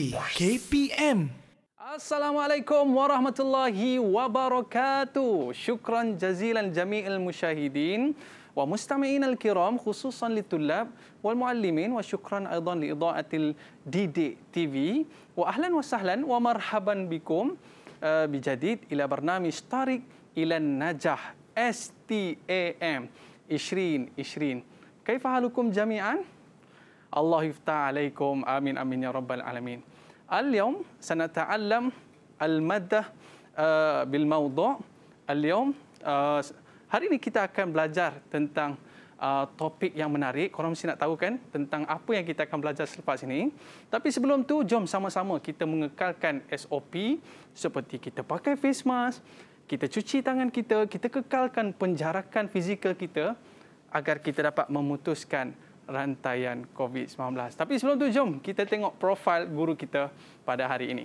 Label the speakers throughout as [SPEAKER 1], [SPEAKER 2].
[SPEAKER 1] بي KPM السلام عليكم ورحمة الله وبركاته شكرا جزيلا جميع المشاهدين ومستمعين الكرام خصوصا للطلاب والمعلمين وشكرا أيضا لإضاءة الدي دي تي في وأهلا وسهلا ومرحبا بكم بجديد إلى برنامج طريق إلى النجاح STAM 2020 كيف حالكم جميعا؟ الله يفتح عليكم آمين آمين يا رب العالمين اليوم سنتعلم المادة بالموضوع اليوم hari ini kita akan belajar tentang topik yang menarik korang mesti nak tahu kan tentang apa yang kita akan belajar selepas ini tapi sebelum tu jom sama-sama kita mengekalkan SOP seperti kita pakai face mask kita cuci tangan kita kita kekalkan penjarakan fizikal kita agar kita dapat memutuskan rantaian COVID-19. Tapi sebelum tu jom kita tengok profil guru kita pada hari ini.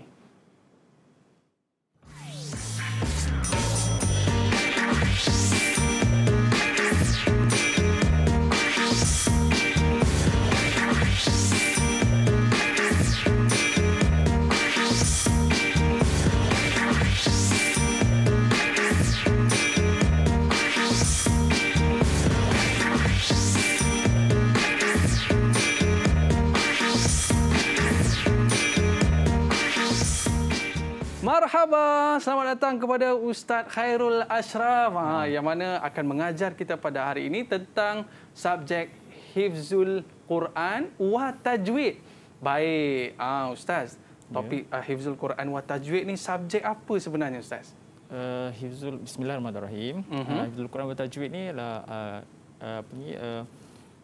[SPEAKER 1] Marhaba, selamat datang kepada Ustaz Khairul Ashraf hmm. yang mana akan mengajar kita pada hari ini tentang subjek Hifzul Quran wa Tajwid. Baik, ah ustaz, ya. topik yeah. uh, Hifzul Quran wa Tajwid ni subjek apa sebenarnya ustaz? Uh, Hifzul Bismillahirrahmanirrahim. Uh-huh. Uh, Hifzul
[SPEAKER 2] Quran wa Tajwid ni adalah uh, eh, uh, apa ni uh,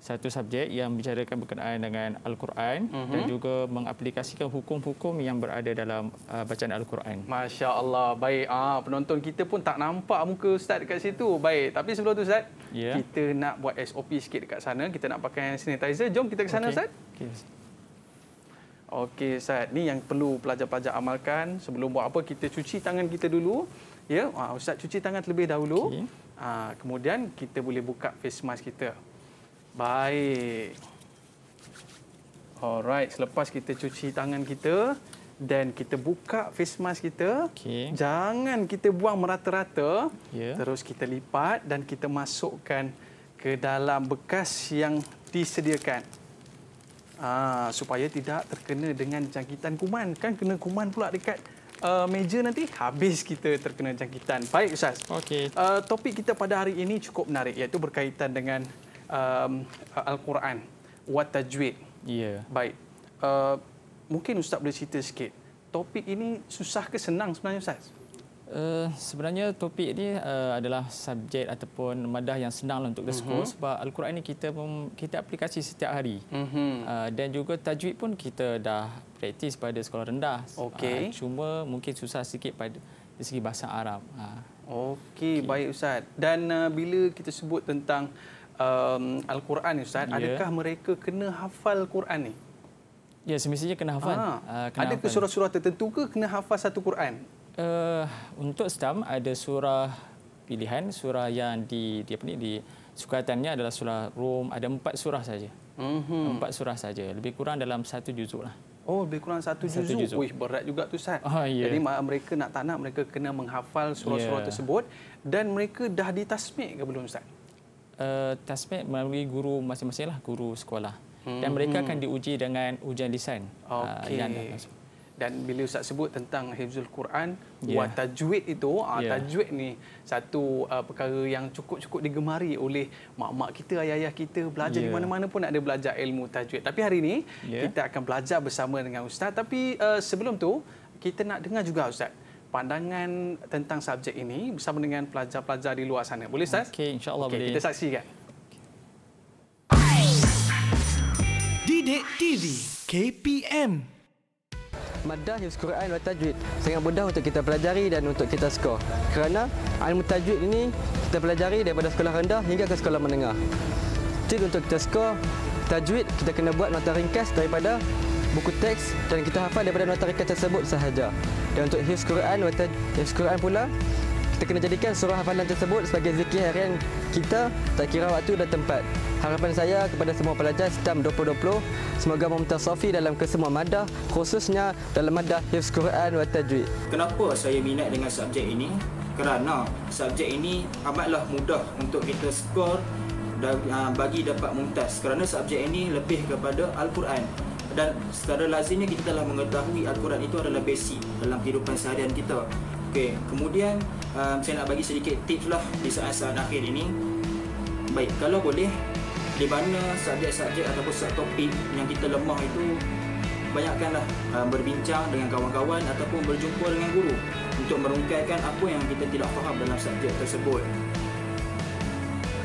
[SPEAKER 2] satu subjek yang bicarakan berkenaan dengan Al-Quran uh-huh. dan mhm. juga mengaplikasikan hukum-hukum yang berada dalam uh, bacaan
[SPEAKER 1] Al-Quran. Masya Allah. Baik. Ah, penonton kita pun tak nampak muka Ustaz dekat situ. Baik. Tapi sebelum itu Ustaz, yeah. kita nak buat SOP sikit dekat sana. Kita nak pakai sanitizer. Jom kita ke sana okay. Ustaz. Okay. Okey Ustaz, ni yang perlu pelajar-pelajar amalkan sebelum buat apa kita cuci tangan kita dulu. Ya, ah, Ustaz cuci tangan terlebih dahulu. Okay. Ah, kemudian kita boleh buka face mask kita. Baik. Alright, selepas kita cuci tangan kita dan kita buka face mask kita, okay. jangan kita buang merata-rata. Yeah. Terus kita lipat dan kita masukkan ke dalam bekas yang disediakan. Ah, supaya tidak terkena dengan jangkitan kuman. Kan kena kuman pula dekat uh, meja nanti habis kita terkena jangkitan. Baik, Ustaz. Okey. Uh, topik kita pada hari ini cukup menarik iaitu berkaitan dengan um, Al-Quran wa tajwid. Ya. Baik. Uh, mungkin ustaz boleh cerita sikit. Topik ini susah ke senang sebenarnya ustaz? Uh, sebenarnya topik ini uh, adalah subjek
[SPEAKER 2] ataupun madah yang senang untuk the sekolah. uh-huh. sebab al-Quran ini kita mem- kita aplikasi setiap hari. Uh-huh. Uh, dan juga tajwid pun kita dah praktis pada sekolah rendah. Okay. Uh, cuma
[SPEAKER 1] mungkin susah sikit pada dari segi bahasa Arab. Uh. Okey, okay. baik ustaz. Dan uh, bila kita sebut tentang um, Al-Quran ni Ustaz, ya. adakah mereka kena hafal Quran ni? Ya, semestinya kena hafal. Ha. Kena Adakah surah-surah tertentu ke kena hafal satu Quran?
[SPEAKER 2] Uh, untuk STAM ada surah pilihan, surah yang di, di apa ni di sukatannya adalah surah Rom, ada empat surah saja. Mm-hmm. Empat
[SPEAKER 1] surah saja, lebih kurang dalam satu juzuk lah. Oh, lebih kurang satu, satu juzuk. juzuk. Uih, berat juga tu Ustaz. Oh, ah, yeah. Jadi mereka nak tak nak mereka kena menghafal surah-surah yeah. tersebut dan mereka dah ditasmik ke belum Ustaz?
[SPEAKER 2] uh, eh, tasmid melalui guru masing-masing lah guru sekolah hmm. dan mereka akan
[SPEAKER 1] diuji dengan ujian lisan ah, okay. uh, dan bila ustaz sebut tentang hafizul Quran yeah. wa tajwid itu yeah. Ya. tajwid ni satu uh, perkara yang cukup-cukup digemari oleh mak-mak kita ayah-ayah kita belajar yeah. di ya. mana-mana pun ada belajar ilmu tajwid tapi hari ini yeah. kita akan belajar bersama dengan ustaz tapi uh, sebelum tu kita nak dengar juga ustaz pandangan tentang subjek ini bersama dengan pelajar-pelajar di luar sana. Boleh Ustaz? Okey, insyaallah allah okay, boleh. Kita saksikan. Didik TV KPM Madah Hifz Quran dan Tajwid
[SPEAKER 2] sangat mudah untuk kita pelajari dan untuk kita skor. Kerana ilmu tajwid ini kita pelajari daripada sekolah rendah hingga ke sekolah menengah. Jadi untuk kita skor tajwid kita kena buat mata ringkas daripada buku teks dan kita hafal daripada nota rekat tersebut sahaja. Dan untuk hifz Quran, nota hifz Quran pula, kita kena jadikan surah hafalan tersebut sebagai zikir harian kita tak kira waktu dan tempat. Harapan saya kepada semua pelajar SITAM 2020, semoga sofi dalam kesemua madah, khususnya dalam madah hifz Quran wa tajwid. Kenapa saya minat dengan subjek ini? Kerana subjek ini amatlah mudah untuk kita skor dan ah, bagi dapat mumtaz. Kerana subjek ini lebih kepada Al-Quran dan secara lazimnya kita telah mengetahui Al-Quran itu adalah basic dalam kehidupan seharian kita. Okey, kemudian um, saya nak bagi sedikit tips lah di saat-saat akhir ini. Baik, kalau boleh di mana subjek-subjek ataupun sub topik yang kita lemah itu banyakkanlah um, berbincang dengan kawan-kawan ataupun berjumpa dengan guru untuk merungkaikan apa yang kita tidak faham dalam subjek tersebut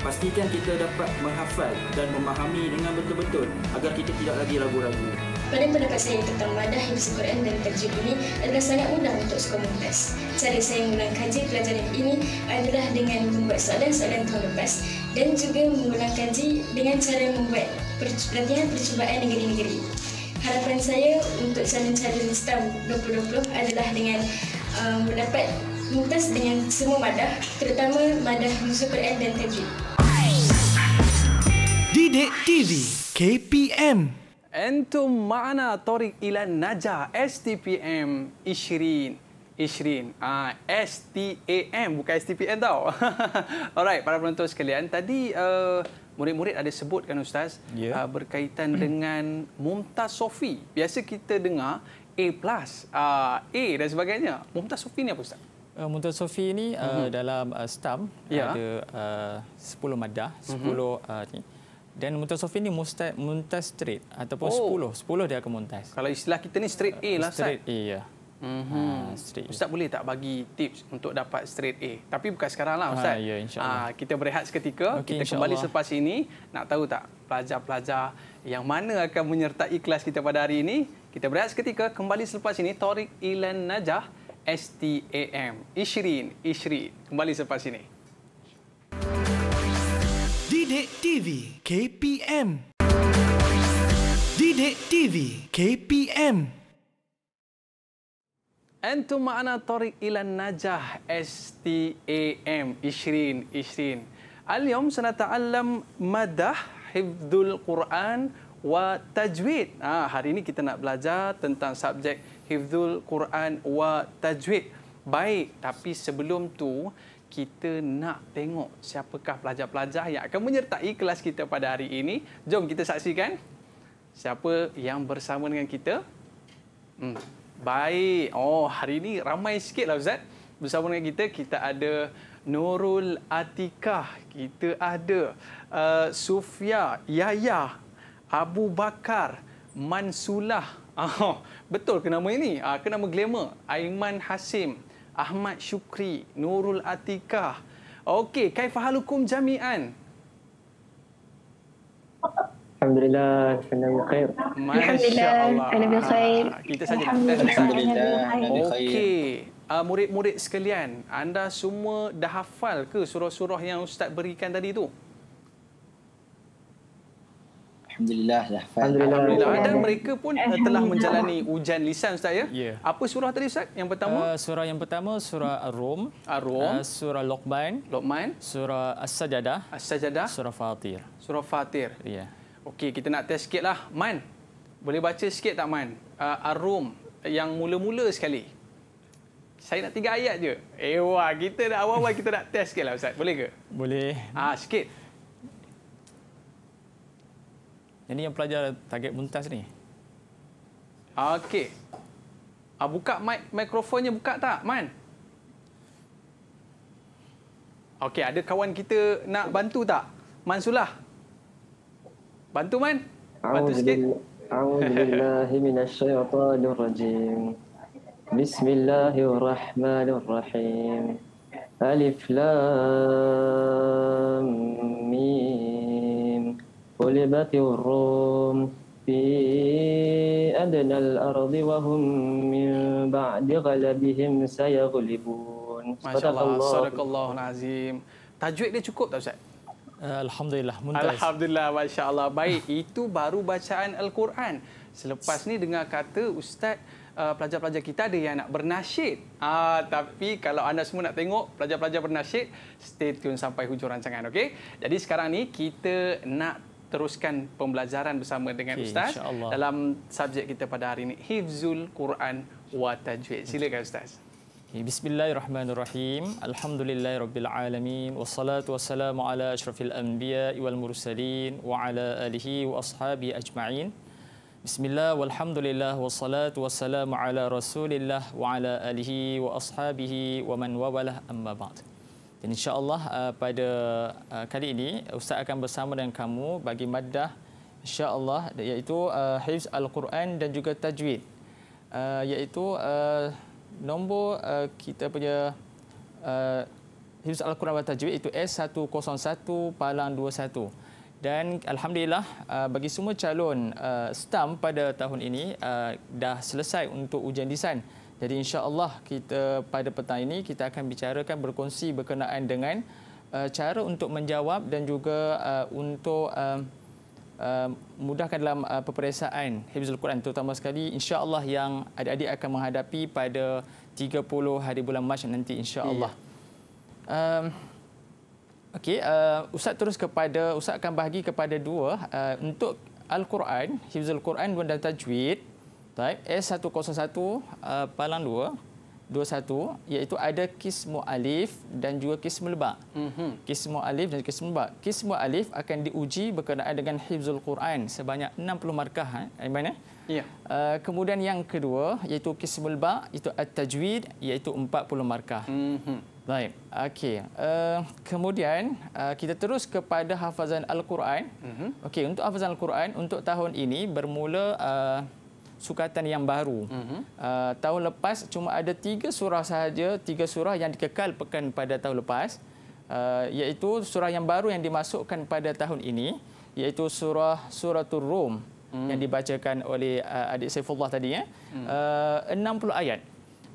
[SPEAKER 2] pastikan kita dapat menghafal dan memahami dengan betul-betul agar kita
[SPEAKER 3] tidak lagi ragu-ragu. Pada pendapat saya tentang madah Hibis Quran dan tajwid ini adalah sangat mudah untuk sekolah mengulas. Cara saya mengulang kaji pelajaran ini adalah dengan membuat soalan-soalan tahun lepas dan juga mengulang kaji dengan cara membuat pelatihan percubaan negeri-negeri. Harapan saya untuk calon-calon STAM 2020 adalah dengan um, mendapat mutas dengan semua madah, terutama madah Hibis dan tajwid.
[SPEAKER 1] Didik TV KPM Entum mana Torik ilan najah STPM Ishrin Ishrin ah uh, S T A M bukan STPM tau. Alright para penonton sekalian tadi uh, murid-murid ada sebutkan ustaz yeah. Ya. uh, berkaitan dengan Mumtaz Sofi. Biasa kita dengar A+, plus, uh, A dan sebagainya. Mumtaz Sofi ni apa ustaz? Eh, Muntah Sofi ini uh-huh. Eh, mhm. dalam uh, STAM yeah. ada
[SPEAKER 2] uh, 10 madah, 10 uh-huh. uh, dan mutasofin ni mustad, muntas straight ataupun oh. sepuluh. Sepuluh dia akan muntas.
[SPEAKER 1] Kalau istilah kita ni straight A lah, Ustaz. Ya. Mhm. Ah, straight A, ya. Mm-hmm. Ha, Ustaz boleh tak bagi tips untuk dapat straight A? Tapi bukan sekarang lah, ah, Ustaz. Ha, ya, ha, kita berehat seketika. Okay, kita kembali Allah. selepas ini. Nak tahu tak pelajar-pelajar yang mana akan menyertai kelas kita pada hari ini? Kita berehat seketika. Kembali selepas ini, Torik Ilan Najah, STAM. Ishrin, Ishrin. Kembali selepas ini. Didik TV KPM Didik TV KPM Antum ma'ana tariq ilan najah STAM Ishrin Ishrin Al-yawm sanata'allam madah hifdul Quran wa tajwid. Ah ha, hari ini kita nak belajar tentang subjek hifdul Quran wa tajwid. Baik, tapi sebelum tu kita nak tengok siapakah pelajar-pelajar yang akan menyertai kelas kita pada hari ini. Jom kita saksikan siapa yang bersama dengan kita. Hmm. Baik. Oh, hari ini ramai sikitlah Ustaz. Bersama dengan kita, kita ada Nurul Atikah. Kita ada uh, Sufia Yaya Abu Bakar Mansulah. Oh, betul ke nama ini? Uh, ke nama glamour? Aiman Hasim. Ahmad Shukri, Nurul Atikah. Okey, kaifahalukum jami'an?
[SPEAKER 3] Alhamdulillah, senang dan
[SPEAKER 2] khair. Ah, Alhamdulillah,
[SPEAKER 1] Kita saja. Alhamdulillah, senang Okey, uh, murid-murid sekalian, anda semua dah hafal ke surah-surah yang Ustaz berikan tadi tu?
[SPEAKER 3] Alhamdulillah dah faham. Alhamdulillah. Alhamdulillah. Dan mereka pun eh, telah menjalani
[SPEAKER 1] ujian lisan Ustaz ya. Yeah. Apa surah tadi Ustaz yang
[SPEAKER 2] pertama? Uh, surah yang pertama surah Ar-Rum. Ar-Rum. Uh, surah Luqman. Luqman. Surah
[SPEAKER 1] As-Sajdah. As-Sajdah. Surah Fatir. Surah Fatir. Ya. Yeah. Okey kita nak test sikitlah Man. Boleh baca sikit tak Man? Uh, Ar-Rum yang mula-mula sekali. Saya nak tiga ayat je. Eh kita dah awal-awal kita nak test sikitlah Ustaz. Boleh ke? Boleh. Ah uh, sikit. Ini yang pelajar target muntas ni. Okey. Ah buka mic mikrofonnya buka tak, Man? Okey, ada kawan kita nak bantu tak? Mansulah. Bantu Man? Bantu sikit.
[SPEAKER 3] A'udzubillahi minasyaitonir rajim.
[SPEAKER 2] Bismillahirrahmanirrahim. Alif lam mim. غلبت الروم في أدنى الأرض وهم من بعد saya سيغلبون Masya Allah. صدق
[SPEAKER 1] ALLAH العظيم تجويد dia cukup tak Ustaz?
[SPEAKER 2] Eh, Alhamdulillah,
[SPEAKER 1] muntaz. Alhamdulillah, Masya Allah. Baik, itu baru bacaan Al-Quran. Selepas ni dengar kata Ustaz, uh, pelajar-pelajar kita ada yang nak bernasyid. Ah, tapi kalau anda semua nak tengok pelajar-pelajar bernasyid, stay tune sampai hujung rancangan, okay? Jadi sekarang ni kita nak teruskan pembelajaran bersama dengan okay, ustaz dalam subjek kita pada hari ini hifzul Quran wa tajwid. Silakan ustaz.
[SPEAKER 2] Okay, bismillahirrahmanirrahim. Alhamdulillahirabbil alamin wassalatu wassalamu ala asyrafil anbiya wal mursalin wa ala alihi wa ashabi ajma'in. Bismillah walhamdulillah wassalatu wassalamu ala rasulillah wa ala alihi wa ashabihi wa man wawalah amma ba'du. InsyaAllah uh, pada uh, kali ini Ustaz akan bersama dengan kamu bagi maddah insyaAllah iaitu uh, Hifz Al-Quran dan juga Tajwid. Uh, iaitu uh, nombor uh, kita punya uh, Hifz Al-Quran dan Tajwid itu S101 Palang 21. Dan Alhamdulillah uh, bagi semua calon uh, STAM pada tahun ini uh, dah selesai untuk ujian desain. Jadi insya-Allah kita pada petang ini kita akan bicarakan berkongsi berkenaan dengan uh, cara untuk menjawab dan juga uh, untuk uh, uh, mudahkan dalam uh, peperiksaan Hifzul Quran terutama sekali insya-Allah yang adik-adik akan menghadapi pada 30 hari bulan Mac nanti insya-Allah. Um, Okey, uh, Ustaz terus kepada Ustaz akan bahagi kepada dua uh, untuk Al-Quran, Hifzul Quran dan Tajwid. Taip, S101 uh, palang 2 21 iaitu ada kismu alif dan juga kismu lebak. Mm -hmm. Kismu alif dan kismu lebak. Kismu alif akan diuji berkenaan dengan hifzul Quran sebanyak 60 markah. Eh? eh mana? Yeah. Uh, kemudian yang kedua iaitu kismu lebak itu at-tajwid iaitu 40 markah. Mm -hmm. Baik. Okey. Uh, kemudian uh, kita terus kepada hafazan Al-Quran. Mm -hmm. Okey, untuk hafazan Al-Quran untuk tahun ini bermula uh, sukatan yang baru. Mm-hmm. Uh, tahun lepas cuma ada tiga surah sahaja, tiga surah yang pekan pada tahun lepas. Uh, iaitu surah yang baru yang dimasukkan pada tahun ini iaitu surah suratul rum hmm. yang dibacakan oleh uh, adik Saifullah tadi ya hmm. uh, 60 ayat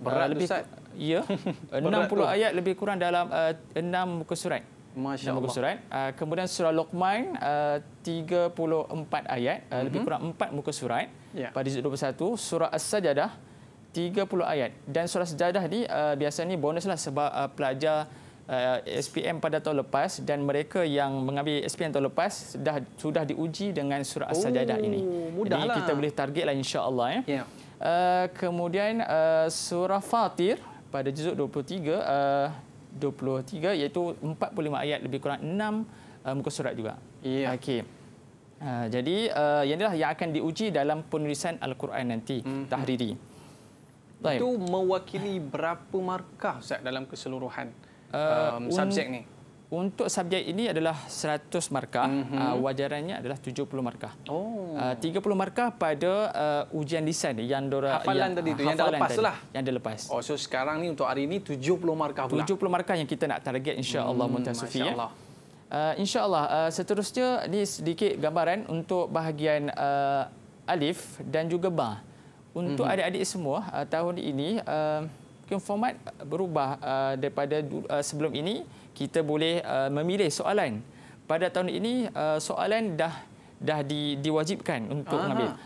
[SPEAKER 2] berat uh, lebih ya yeah, 60 ayat lebih kurang dalam uh, 6 muka surat Masya Allah. surat. Ah, kemudian surah Luqman, 34 ah, ayat. Ah, mhm. Lebih kurang 4 muka surat. Yeah. Pada juz 21. Surah As-Sajadah, 30 ayat. Dan surah sejadah ni, biasanya ni bonus lah sebab pelajar SPM pada tahun lepas dan mereka yang mengambil SPM tahun lepas sudah sudah diuji dengan surah oh, sajadah ini. Mudahlah. Jadi lah. kita boleh targetlah insya-Allah eh. ya. kemudian surah Fatir pada juzuk 23 uh, 23 iaitu 45 ayat lebih kurang 6 uh, muka surat juga. Ya. Yeah. Okey. Uh, jadi uh, yang inilah yang akan diuji dalam penulisan al-Quran nanti mm-hmm. tahriri. Itu
[SPEAKER 1] mewakili berapa markah Ustaz dalam keseluruhan
[SPEAKER 3] uh, um, subjek ni?
[SPEAKER 1] untuk subjek
[SPEAKER 2] ini adalah 100 markah, mm-hmm. uh, wajarannya adalah 70 markah.
[SPEAKER 3] Oh. Ah, uh,
[SPEAKER 2] 30 markah pada uh, ujian lisan yang dora ya, hafalan yang, tadi tu yang dah lepas tadi, lah. Yang dah lepas. Oh, so sekarang ni untuk hari ini 70 markah pula. 70 markah yang kita nak target insya-Allah mm, Muntah Sufi ya. Uh, InsyaAllah, uh, seterusnya ini sedikit gambaran untuk bahagian uh, Alif dan juga Ba. Untuk mm-hmm. adik-adik semua, uh, tahun ini uh, format berubah uh, daripada uh, sebelum ini kita boleh uh, memilih soalan. Pada tahun ini uh, soalan dah dah di, diwajibkan untuk mengambil.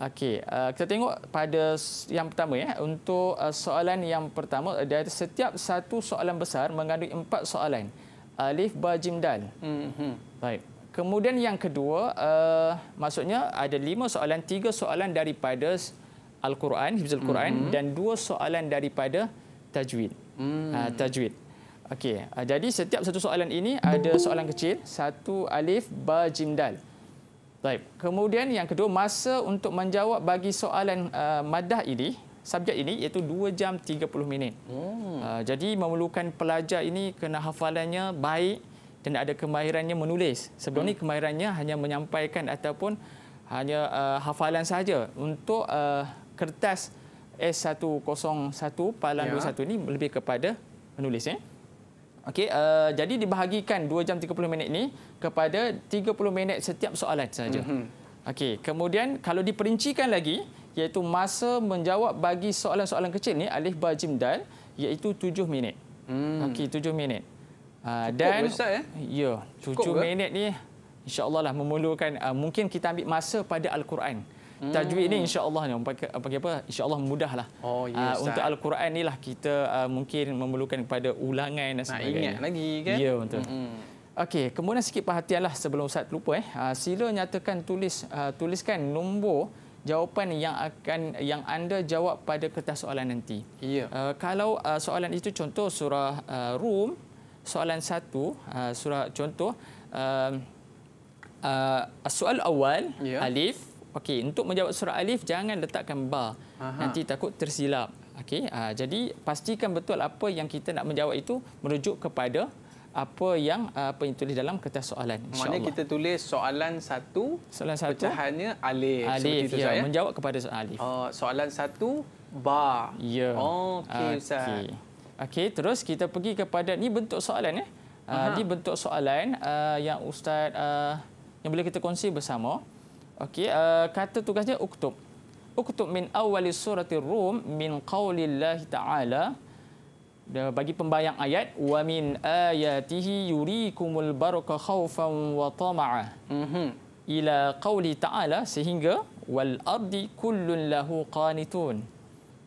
[SPEAKER 2] Okey, uh, kita tengok pada yang pertama ya untuk uh, soalan yang pertama ada setiap satu soalan besar mengandungi empat soalan. Alif uh, ba jim dal. Mm-hmm. Baik. Kemudian yang kedua uh, maksudnya ada lima soalan, tiga soalan daripada Al-Quran, Hifzul Quran mm-hmm. dan dua soalan daripada tajwid. Mm. Uh, tajwid. Okey, ah, jadi setiap satu soalan ini ada soalan kecil, satu alif ba jim dal. Baik. Kemudian yang kedua masa untuk menjawab bagi soalan uh, madah ini, subjek ini iaitu 2 jam 30 minit.
[SPEAKER 1] Hmm. Uh,
[SPEAKER 2] jadi memerlukan pelajar ini kena hafalannya baik dan ada kemahirannya menulis. Sebelum hmm. ni kemahirannya hanya menyampaikan ataupun hanya uh, hafalan saja. Untuk uh, kertas S101 palang ya. 21 ini lebih kepada menulis Eh? Okey, uh, jadi dibahagikan 2 jam 30 minit ni kepada 30 minit setiap soalan saja. Mm-hmm. Okey, kemudian kalau diperincikan lagi iaitu masa menjawab bagi soalan-soalan kecil ni alif ba jim dal iaitu 7 minit. Mm. Okey, 7 minit. Uh, Cukup dan Ustaz, eh? ya, 7 Cukup minit ni insya Allahlah lah uh, mungkin kita ambil masa pada al-Quran. Hmm. Tajwid ni hmm. insya-Allah ni apa apa insya-Allah mudahlah. Oh ya. Ah, yeah, untuk al-Quran ni lah kita uh, mungkin memerlukan kepada ulangan dan sebagainya. ingat lagi kan? Ya betul. Hmm. Okey, kemudian sikit perhatianlah sebelum Ustaz lupa eh. Uh, sila nyatakan tulis uh, tuliskan nombor jawapan yang akan yang anda jawab pada kertas soalan nanti. Ya. Uh, kalau uh, soalan itu contoh surah uh, Rum soalan satu, uh, surah contoh uh, uh, soal awal yeah. alif Okey, untuk menjawab surah alif jangan letakkan ba. Aha. Nanti takut tersilap. Okey, uh, jadi pastikan betul apa yang kita nak menjawab itu merujuk kepada apa yang ha, apa yang tulis dalam kertas soalan.
[SPEAKER 1] Maknanya kita tulis soalan satu, soalan satu pecahannya alif. Alif, ya, saya. menjawab kepada soalan alif. Uh, soalan satu, ba. Ya. Okey, Ustaz.
[SPEAKER 2] Okay. Okey, terus kita pergi kepada ni bentuk soalan ya. Eh? Ha, uh, ini bentuk soalan uh, yang Ustaz uh, yang boleh kita kongsi bersama. Okey, uh, kata tugasnya uktub. Uktub min awwali surati Rum min qaulillahi ta'ala bagi pembayang ayat wa min ayatihi yurikumul baraka khaufan wa tama'a. Mhm. Ila qauli ta'ala sehingga wal ardi kullun lahu qanitun.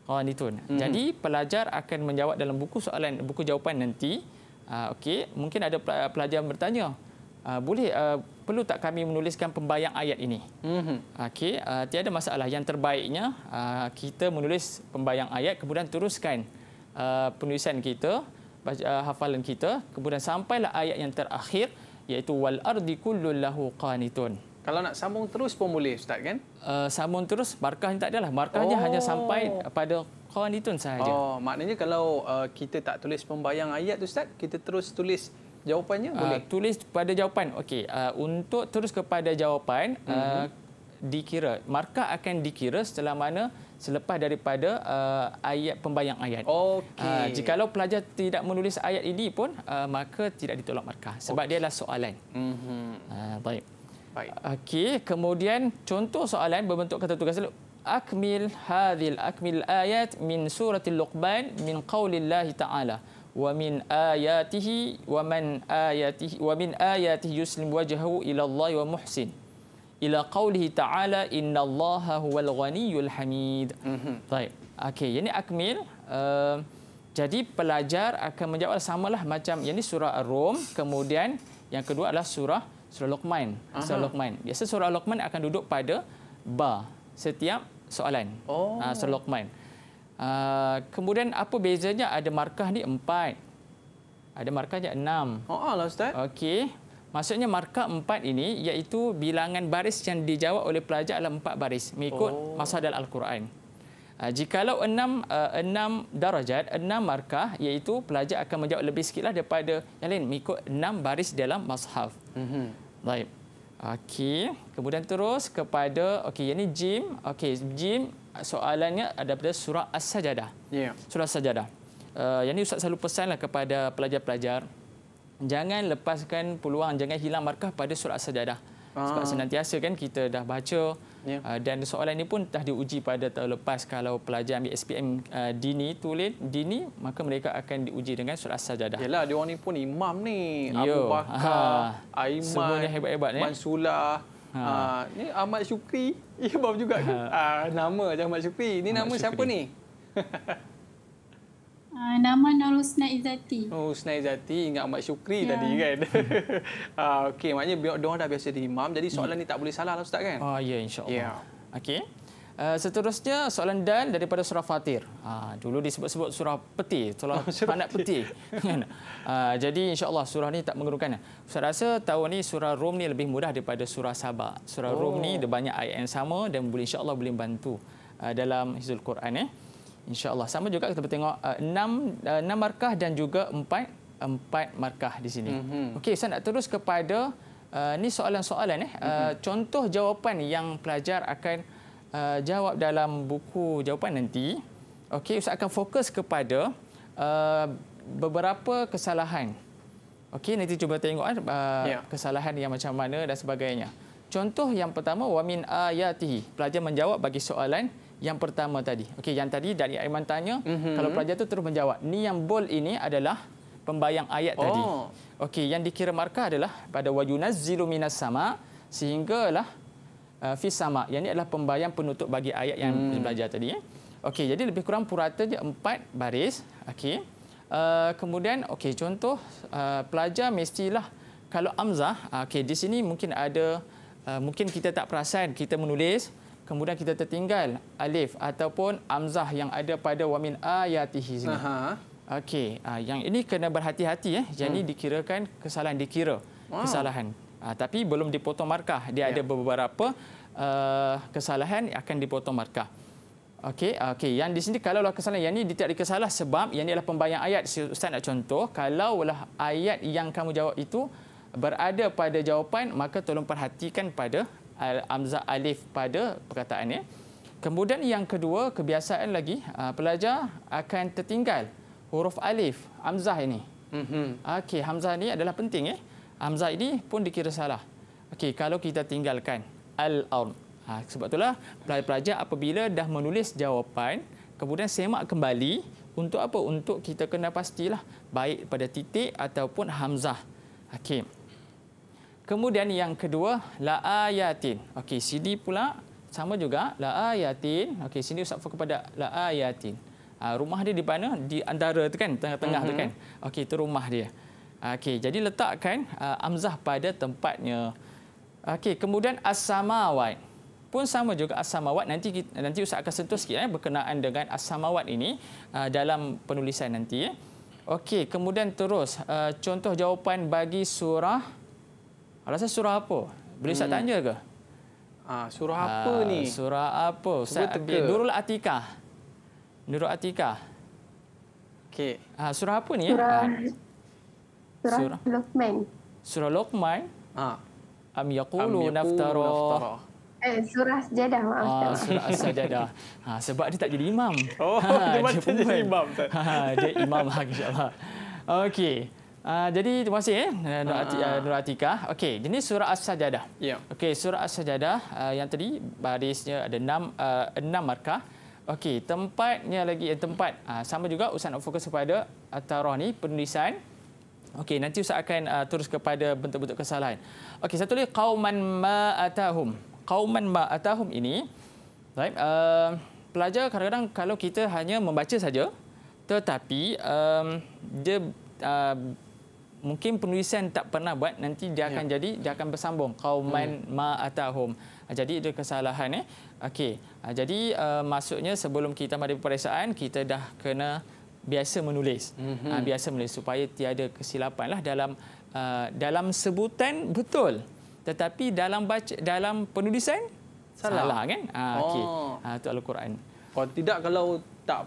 [SPEAKER 2] Qanitun. Mm-hmm. Jadi pelajar akan menjawab dalam buku soalan buku jawapan nanti. Uh, okey, mungkin ada pelajar bertanya. Uh, boleh uh, perlu tak kami menuliskan pembayang ayat ini? Mm-hmm. Okey, uh, tiada masalah. Yang terbaiknya uh, kita menulis pembayang ayat kemudian teruskan uh, penulisan kita, uh, hafalan kita, kemudian sampailah ayat yang terakhir iaitu wal ardi kullullahu qanitun. Kalau nak sambung terus pun boleh ustaz kan? Uh,
[SPEAKER 1] sambung terus markahnya tak adalah. Markahnya oh. hanya sampai pada qanitun sahaja. Oh, maknanya kalau uh, kita tak tulis pembayang ayat tu ustaz, kita terus tulis jawapannya uh, boleh. Tulis pada jawapan. Okey, uh, untuk terus kepada jawapan uh, ah, uh mhm. -huh. dikira. Markah
[SPEAKER 2] akan dikira setelah mana selepas daripada uh, ayat pembayang ayat. Okey. Uh, jikalau pelajar tidak menulis ayat ini pun uh, maka tidak ditolak markah sebab okay. dia adalah soalan. Uh -huh. uh, baik. Baik. Okey, kemudian contoh soalan berbentuk kata tugas dulu. Akmil hadhil akmil ayat min surah Luqman min qaulillah ta'ala. Uh, wa min ayatihi wa man ayatihi wa min ayatihi yuslim wajhahu ila Allah wa muhsin ila qawlihi ta'ala inna Allah huwal ghaniyul hamid. Mm-hmm. Baik. Okey, ini yani akmil. Uh, jadi pelajar akan menjawab samalah macam yang ini surah Ar-Rum, kemudian yang kedua adalah surah Surah Luqman. Aha. Surah Luqman. Biasa surah Luqman akan duduk pada ba setiap soalan.
[SPEAKER 1] Oh. Uh, surah
[SPEAKER 2] Luqman. Ah, kemudian apa bezanya ada markah ni empat. Ada markahnya enam. Oh, oh lah Ustaz. Okey. Maksudnya markah empat ini iaitu bilangan baris yang dijawab oleh pelajar adalah empat baris. Mengikut oh. masadal Al-Quran. Ah, jikalau enam, enam darajat, enam markah iaitu pelajar akan menjawab lebih sikitlah daripada yang lain. Mengikut enam baris dalam mashaf. Mm-hmm. Baik. Okey. Kemudian terus kepada, okey, ini jim. Okey, jim soalannya ada pada surah As-Sajadah. Yeah. Surah As-Sajadah. Uh, yang ini Ustaz selalu pesanlah kepada pelajar-pelajar. Jangan lepaskan peluang, jangan hilang markah pada surah As-Sajadah.
[SPEAKER 3] Ah. Sebab senantiasa
[SPEAKER 2] kan kita dah baca. Yeah. Uh, dan soalan ini pun dah diuji pada tahun lepas. Kalau pelajar ambil SPM uh, dini, tulen dini,
[SPEAKER 1] maka mereka akan diuji dengan surah As-Sajadah. Yelah, dia orang ni pun imam ni. Yo. Ya. Abu Bakar, ah. Aiman, Semuanya hebat-hebat. Eh. Mansulah. Ya? Ha. Ha. Ni Ahmad Syukri. Ya, Bob juga. Kan? Ha. Ha. Nama je Ahmad Syukri. Ini Ahmad nama Syukri. siapa ni?
[SPEAKER 3] Ah, nama Nur Husna Izzati. Nur Husna Izzati ingat Ahmad Syukri ya. tadi kan?
[SPEAKER 1] Okey, maknanya mereka dah biasa diimam. Jadi soalan ini hmm. tak boleh salah lah Ustaz kan? Uh, ya, insyaAllah. Yeah. Okey.
[SPEAKER 2] Eh, seterusnya soalan dan daripada surah Fatir. Ha, dulu disebut-sebut surah peti, oh, surah, anak peti. peti. Kan? ha, jadi insya-Allah surah ni tak mengerukan. Saya rasa tahun ni surah Rom ni lebih mudah daripada surah Sabah. Surah oh. Rom ni ada banyak ayat yang sama dan boleh insya-Allah boleh membantu uh, eh, dalam hizul Quran eh. Insya-Allah sama juga kita tengok 6 uh, 6 markah dan juga 4 empat markah di sini. Mm-hmm. Okey, saya nak terus kepada uh, ni soalan-soalan eh. Uh, mm-hmm. Contoh jawapan yang pelajar akan uh, jawab dalam buku jawapan nanti, okey ustaz akan fokus kepada uh, beberapa kesalahan. Okey nanti cuba tengok uh, ya. kesalahan yang macam mana dan sebagainya. Contoh yang pertama wamin min ayatihi. Pelajar menjawab bagi soalan yang pertama tadi. Okey yang tadi Dani Aiman tanya mm-hmm. kalau pelajar tu terus menjawab. Ni yang bold ini adalah pembayang ayat oh. tadi. Okey yang dikira markah adalah pada wa ziluminas sama sehinggalah uh, fi sama. Yang ini adalah pembayaran penutup bagi ayat yang hmm. belajar tadi ya. Okey, jadi lebih kurang purata dia empat baris. Okey. Uh, kemudian okey contoh uh, pelajar mestilah kalau amzah uh, okey di sini mungkin ada uh, mungkin kita tak perasan kita menulis kemudian kita tertinggal alif ataupun amzah yang ada pada wamin ayatihi sini. Aha. Okey, uh, yang ini kena berhati-hati eh. Jadi hmm. dikirakan kesalahan dikira. Wow. Kesalahan uh, tapi belum dipotong markah. Dia ya. ada beberapa uh, kesalahan yang akan dipotong markah. Okey, okey. Yang di sini kalaulah kesalahan yang ini dia tidak dikesalah sebab yang ini adalah pembayang ayat. Ustaz nak contoh, Kalau kalaulah ayat yang kamu jawab itu berada pada jawapan, maka tolong perhatikan pada Amzah Alif pada perkataan ini. Kemudian yang kedua, kebiasaan lagi, ah, pelajar akan tertinggal huruf Alif, Amzah ini. Mm -hmm. Okey, Hamzah ini adalah penting. Eh? Hamzah ini pun dikira salah. Okey, kalau kita tinggalkan al-aun. Ha, sebab itulah pelajar-pelajar apabila dah menulis jawapan, kemudian semak kembali untuk apa? Untuk kita kena pastilah baik pada titik ataupun hamzah. Okey. Kemudian yang kedua, la ayatin. Okey, sini pula sama juga la ayatin. Okey, sini Ustaz fokus kepada la ayatin. Ha, rumah dia di mana? Di antara tu kan, tengah-tengah mm-hmm. tu kan. Okey, itu rumah dia. Okey, jadi letakkan uh, amzah pada tempatnya. Okey, kemudian as-samawat. Pun sama juga as-samawat nanti nanti usah akan sentuh sikit eh berkenaan dengan as-samawat ini uh, dalam penulisan nanti eh. Okey, kemudian terus uh, contoh jawapan bagi surah Rasa surah apa? Boleh ustaz hmm. tanya ke? Ha, surah apa uh, ni? Surah apa? Saya Nurul Atikah. Nurul Atikah. Okey. Ha, surah apa ni? Eh? Surah. Ha. Surah Luqman. Surah Luqman. Ha. Am yaqulu naftara.
[SPEAKER 3] Eh, surah sajadah maaf. Ah, surah sajadah.
[SPEAKER 2] Ha, ah, sebab dia tak jadi imam. Oh, ha, dia, dia macam jadi imam. Ha, dia imam lah insyaAllah. Okey. Uh, jadi terima kasih eh Nur, Ati, uh, Nur Atika. Okey, jenis surah As-Sajdah. Ya. Yeah. Okey, surah As-Sajdah uh, yang tadi barisnya ada 6 enam, uh, enam markah. Okey, tempatnya lagi eh, tempat uh, sama juga usah nak fokus kepada at-tarah ni penulisan. Okey, nanti Ustaz akan uh, terus kepada bentuk-bentuk kesalahan. Okey, satu lagi qauman ma'atahum. Qauman ma'atahum ini right? Uh, pelajar kadang-kadang kalau kita hanya membaca saja tetapi um, dia uh, mungkin penulisan tak pernah buat nanti dia akan ya. jadi dia akan bersambung qauman hmm. ma'atahum. Ah, jadi itu kesalahan eh. Okey. Ah, jadi uh, maksudnya sebelum kita mari peperiksaan kita dah kena biasa menulis mm-hmm. ha, biasa menulis supaya tiada kesilapan lah dalam uh, dalam sebutan betul tetapi dalam baca dalam penulisan salah, salah kan ha, oh. okey
[SPEAKER 1] ha, itu al-Quran kalau tidak kalau tak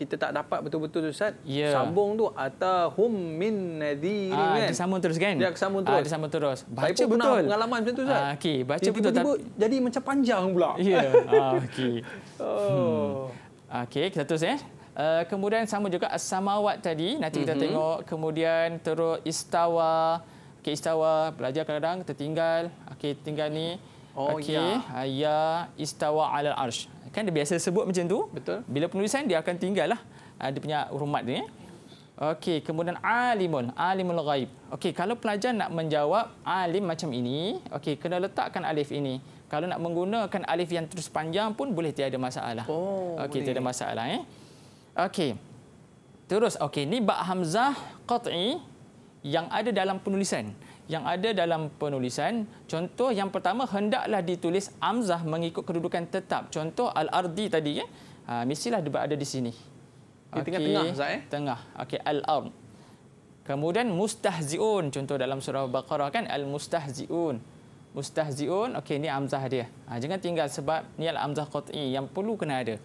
[SPEAKER 1] kita tak dapat betul-betul ustaz ya. sambung tu atahum min nadhirin ha, kan sambung terus kan ya, dia sambung terus ha, dia sambung terus baca Saya pun betul pernah pengalaman macam tu ustaz ha, okey baca dia betul tiba-tiba jadi macam panjang pula ya ha, okey oh. hmm.
[SPEAKER 2] okey kita terus eh Eh, kemudian sama juga as-samawat tadi nanti kita mm-hmm. tengok kemudian terus istawa okey istawa belajar kadang tertinggal okey tinggal ni oh okay. ya ya istawa alal arsh kan dia biasa sebut macam tu betul bila penulisan dia akan tinggal lah ada ah, punya rumat ni eh. okey kemudian alimun alimul ghaib okey kalau pelajar nak menjawab alim macam ini okey kena letakkan alif ini kalau nak menggunakan alif yang terus panjang pun boleh tiada masalah. Oh, okey, tiada masalah eh. Okey. Terus okey ni ba hamzah qat'i yang ada dalam penulisan. Yang ada dalam penulisan, contoh yang pertama hendaklah ditulis amzah mengikut kedudukan tetap. Contoh al-ardi tadi kan. Ha, mestilah dia ada di sini.
[SPEAKER 1] Di tengah-tengah okay. Zai.
[SPEAKER 2] Eh? Tengah. Okey al-ard. Kemudian mustahziun contoh dalam surah Baqarah kan al-mustahziun. Mustahziun okey ni amzah dia. Ha, jangan tinggal sebab ni al-amzah qat'i yang perlu kena ada.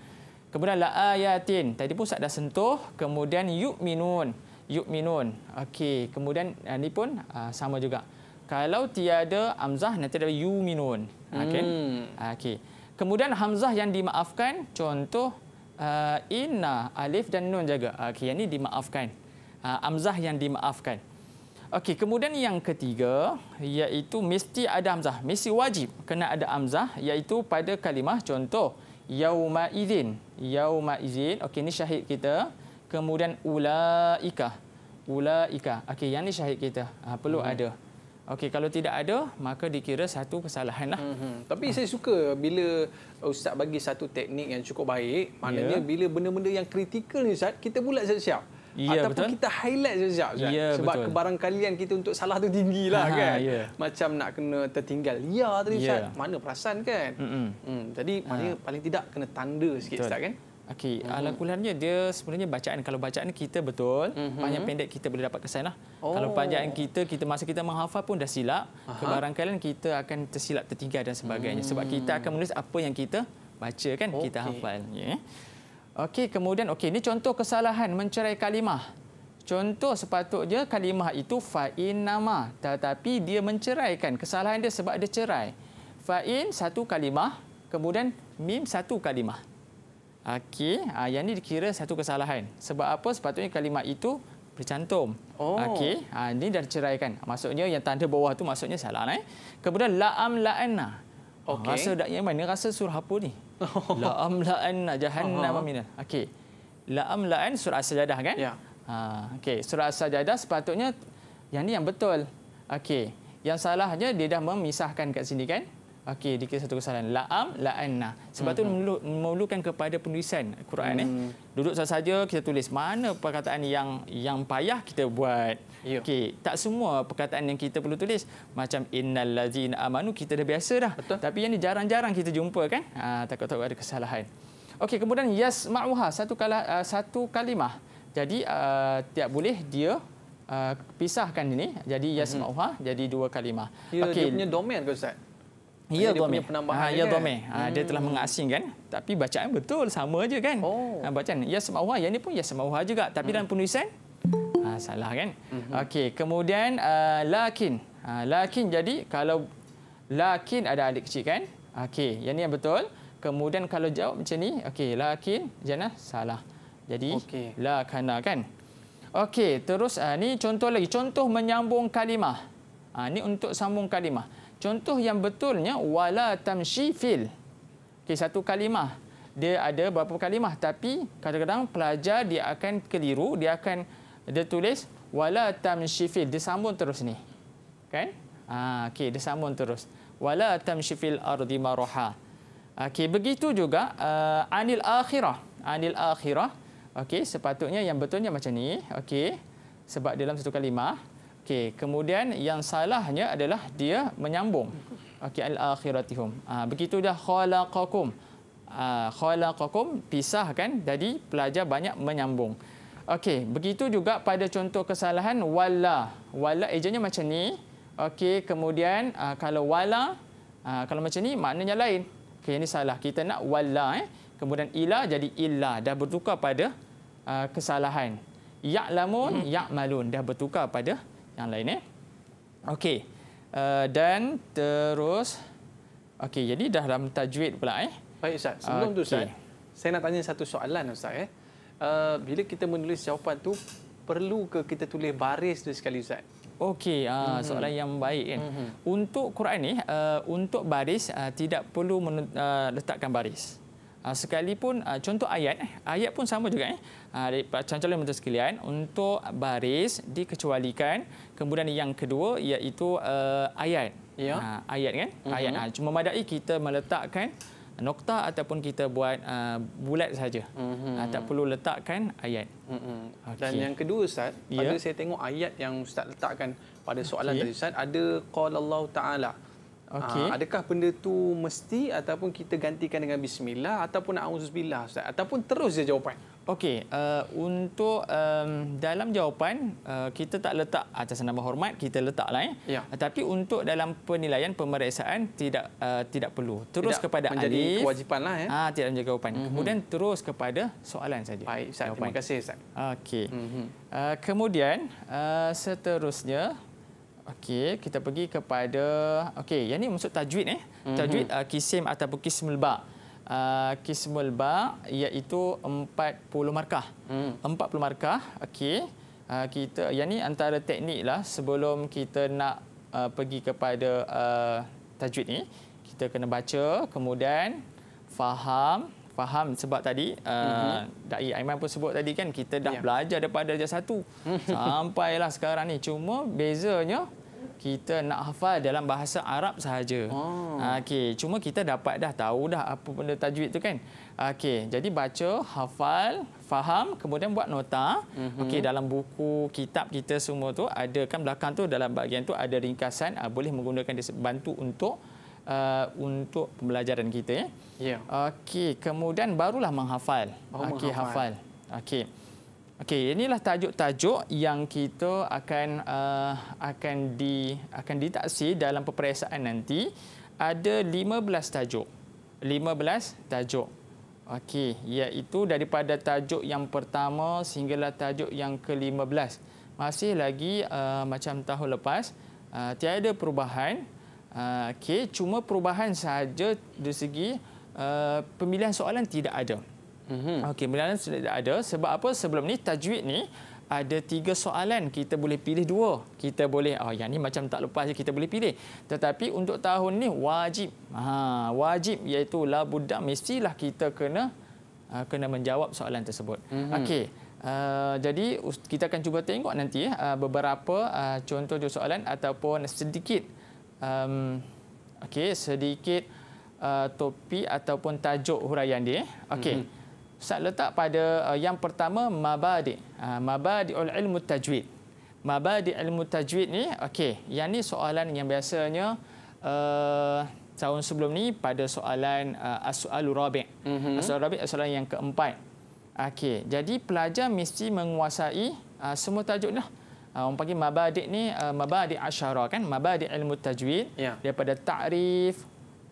[SPEAKER 2] Kemudian la ayatin. Tadi pun Ustaz dah sentuh. Kemudian yuk minun, yuk minun. Okey. Kemudian ini eh, pun eh, sama juga. Kalau tiada amzah nanti ada yu'minun. Okey. Hmm. Ah, okey. Kemudian hamzah yang dimaafkan contoh uh, inna alif dan nun jaga. Ah, okey, yang ini dimaafkan. Uh, ah, amzah yang dimaafkan. Okey, kemudian yang ketiga iaitu mesti ada hamzah. Mesti wajib kena ada hamzah iaitu pada kalimah contoh yauma izin yauma izin okey ni syahid kita kemudian ulaika ulaika okey yang ni syahid kita ha, perlu hmm. ada okey kalau tidak
[SPEAKER 1] ada maka dikira satu kesalahan lah. hmm. tapi ha. saya suka bila ustaz bagi satu teknik yang cukup baik maknanya yeah. bila benda-benda yang kritikal ni ustaz kita bulat siap-siap Ya, ataupun betul. kita highlight sekejap ya, sebab betul. kebarangkalian kita untuk salah tu tinggi lah kan ya. macam nak kena tertinggal ya tadi ya. Ustaz mana perasan kan hmm, jadi ha. paling tidak kena tanda sikit betul. Ustaz kan Okey, mm-hmm. alakulannya dia sebenarnya bacaan. Kalau bacaan kita
[SPEAKER 2] betul, mm-hmm. panjang pendek kita boleh dapat kesan lah. Oh. Kalau panjang kita, kita masa kita menghafal pun dah silap. Kebarangkalian kita akan tersilap, tertinggal dan sebagainya. Mm. Sebab hmm. kita akan menulis apa yang kita baca kan, okay. kita hafal. Yeah. Okey, kemudian okey, ini contoh kesalahan mencerai kalimah. Contoh sepatutnya kalimah itu fa'in nama, tetapi dia menceraikan. Kesalahan dia sebab dia cerai. Fa'in satu kalimah, kemudian mim satu kalimah. Okey, ah, yang ini dikira satu kesalahan. Sebab apa sepatutnya kalimah itu bercantum. Oh. Okey, ini ah, dah diceraikan. Maksudnya yang tanda bawah tu maksudnya salah. Eh? Kemudian la'am la'anna. Okey. Rasa dak yang mana? Rasa surah apa ni? La amla'an nama amina. Okey. La amla'an surah sajadah kan? Ya. Ha, okey. Surah sajadah sepatutnya yang ni yang betul. Okey. Yang salahnya dia dah memisahkan kat sini kan? Okey, dikira satu kesalahan. La'am, la'anna. Sebab itu mm-hmm. memerlukan kepada penulisan Quran. Mm. Eh. Hmm. Duduk sahaja kita tulis. Mana perkataan yang yang payah kita buat. Yeah. Okey, tak semua perkataan yang kita perlu tulis macam innal ladzina amanu kita dah biasa dah. Betul. Tapi yang ni jarang-jarang kita jumpa kan? Ha, takut-takut ada kesalahan. Okey, kemudian yasma'uha satu kala, uh, satu kalimah. Jadi uh, tiap boleh dia uh, pisahkan ini. Jadi mhm. yasma'uha mm-hmm. jadi dua kalimah. Ya, okay. Dia punya domain ke Ustaz? Ya domain. Ia domain. Ha, ya kan? domain. Ha, dia telah hmm. mengasingkan tapi bacaan betul sama aja kan? Oh. Ha, bacaan yasma'uha yang ini pun yasma'uha juga tapi mm. dalam penulisan masalah kan. Mm-hmm. Okey, kemudian uh, lakin. Uh, lakin jadi kalau lakin ada adik kecil kan? Okey, yang ni yang betul. Kemudian kalau jawab macam ni, okey, lakin jana salah. Jadi okay. lakana kan. Okey, terus uh, ni contoh lagi, contoh menyambung kalimah. Uh, ni untuk sambung kalimah. Contoh yang betulnya wala tamshi fil. Okey, satu kalimah. Dia ada beberapa kalimah tapi kadang-kadang pelajar dia akan keliru, dia akan dia tulis wala tamshifil dia sambung terus ni kan ah okey dia sambung terus wala tamshifil ardi maruha okey begitu juga uh, anil akhirah anil akhirah okey sepatutnya yang betulnya macam ni okey sebab dalam satu kalimah okey kemudian yang salahnya adalah dia menyambung okey al akhiratihum ah begitu dah khalaqakum ah khalaqakum pisah kan jadi pelajar banyak menyambung Okey, begitu juga pada contoh kesalahan wala. Wala ejanya macam ni. Okey, kemudian ah, kalau wala ah, kalau macam ni maknanya lain. Okey, ini salah. Kita nak wala eh. Kemudian ila jadi illa dah bertukar pada ah, kesalahan. uh, lamun, Ya'lamun hmm. malun. dah bertukar pada yang lain eh. Okey.
[SPEAKER 1] dan terus okey, jadi dah dalam tajwid pula eh. Baik Ustaz, sebelum okay. tu Ustaz, saya nak tanya satu soalan Ustaz eh. Eh, bila kita menulis jawapan tu perlu ke kita tulis baris tu sekali Ustaz?
[SPEAKER 2] Okey, mm-hmm. soalan yang baik kan. Mm-hmm. Untuk Quran ni uh, untuk baris uh, tidak perlu men- uh, letakkan baris. Uh, sekalipun uh, contoh ayat ayat pun sama juga eh calon-calon menteri sekalian untuk baris dikecualikan kemudian yang kedua iaitu uh, ayat ya. uh, ayat kan mm-hmm. ayat uh, cuma madai kita meletakkan nokta ataupun kita
[SPEAKER 1] buat uh, bulat saja. Mm-hmm. Uh, tak perlu letakkan ayat. Mm-hmm. Okay. Dan yang kedua Ustaz, ya. pada yeah. saya tengok ayat yang Ustaz letakkan pada soalan okay. tadi Ustaz, ada qallahu ta'ala. Okay. Uh, ah, adakah benda tu mesti ataupun kita gantikan dengan bismillah ataupun auzubillah Ustaz? Ataupun terus je jawapan. Okey, uh, untuk um,
[SPEAKER 2] dalam jawapan uh, kita tak letak atas nama hormat kita letaklah eh. ya. Uh, tapi untuk dalam penilaian pemeriksaan tidak uh, tidak perlu. Terus tidak kepada menjadi alif. Menjadi kewajipanlah ya. Ah tidak menjadi kewajipan. Mm-hmm. Kemudian terus kepada soalan saja. Baik, Ustaz. Jawapan. Terima kasih Okey. Mm-hmm. Uh, kemudian uh, seterusnya okey, kita pergi kepada okey, yang ini maksud tajwid eh. Mm-hmm. Tajwid uh, kisim atau bukis ba'. Uh, Kismul Ba iaitu 40 markah. Hmm. 40 markah, okey. Uh, kita yang ni antara teknik lah sebelum kita nak uh, pergi kepada uh, tajwid ni, kita kena baca kemudian faham faham sebab tadi uh, uh-huh. dai Aiman pun sebut tadi kan kita dah yeah. belajar daripada darjah
[SPEAKER 1] satu
[SPEAKER 3] hmm.
[SPEAKER 2] sampailah sekarang ni cuma bezanya kita nak hafal dalam bahasa Arab sahaja.
[SPEAKER 1] Oh. Ah,
[SPEAKER 2] okey, cuma kita dapat dah tahu dah apa benda tajwid tu kan. Ah, okey, jadi baca, hafal, faham, kemudian buat nota. Mm -hmm. Okey, dalam buku kitab kita semua tu ada kan belakang tu dalam bahagian tu ada ringkasan uh, boleh menggunakan bantu untuk uh, untuk pembelajaran kita ya. Yeah. Okey, kemudian barulah menghafal. Oh, Okey, hafal. Okey. Okey, inilah tajuk-tajuk yang kita akan uh, akan di akan ditaksi dalam peperiksaan nanti. Ada 15 tajuk. 15 tajuk. Okey, iaitu daripada tajuk yang pertama sehinggalah tajuk yang ke-15. Masih lagi uh, macam tahun lepas, uh, tiada perubahan. Uh, Okey, cuma perubahan saja dari segi uh, pemilihan soalan tidak ada. Mm-hmm. Okey, milalan sudah ada. Sebab apa? Sebelum ni tajwid ni ada tiga soalan kita boleh pilih dua. Kita boleh oh yang ni macam tak lupa lepas kita boleh pilih. Tetapi untuk tahun ni wajib. Ha, wajib iaitu la budak mestilah kita kena uh, kena menjawab soalan tersebut. Mm-hmm. Okey. Uh, jadi kita akan cuba tengok nanti uh, beberapa uh, contoh dua soalan ataupun sedikit um, okey sedikit uh, topi ataupun tajuk huraian dia. Okey. Mm-hmm. Ustaz letak pada uh, yang pertama mabadi. Uh, ah, mabadi ul ilmu tajwid. Mabadi ilmu tajwid ni okey, yang ni soalan yang biasanya uh, tahun sebelum ni pada soalan uh, as-su'alu rabi'. Mm-hmm. As-su'alu rabi' soalan yang keempat. Okey, jadi pelajar mesti menguasai uh, semua tajuk ni. Uh, orang panggil mabadi ni uh, mabadi asyara kan, mabadi ilmu tajwid yeah. daripada ta'rif,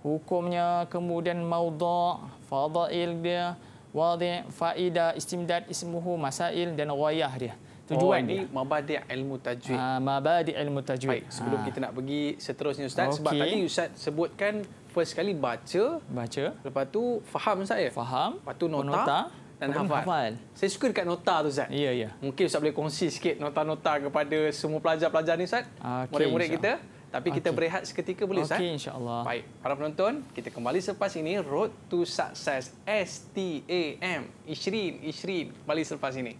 [SPEAKER 2] hukumnya, kemudian maudha', fadha'il dia, wadhi faida istimdad ismuhu masail dan ghayah dia tujuan oh, ni
[SPEAKER 1] mabadi ilmu tajwid ah
[SPEAKER 2] mabadi ilmu tajwid Baik, sebelum ha. kita nak
[SPEAKER 1] pergi seterusnya ustaz okay. sebab tadi ustaz sebutkan first kali baca baca lepas tu faham ustaz ya faham lepas tu nota, nota dan hafal. Saya suka dekat nota tu Ustaz. Ya ya. Mungkin Ustaz boleh kongsi sikit nota-nota kepada semua pelajar-pelajar ni Ustaz. Okay, Murid-murid kita. Tapi kita okay. berehat seketika boleh Ustaz? Okey insya Baik, para penonton, kita kembali selepas ini Road to Success STAM Ishrin, Ishrin. kembali selepas ini.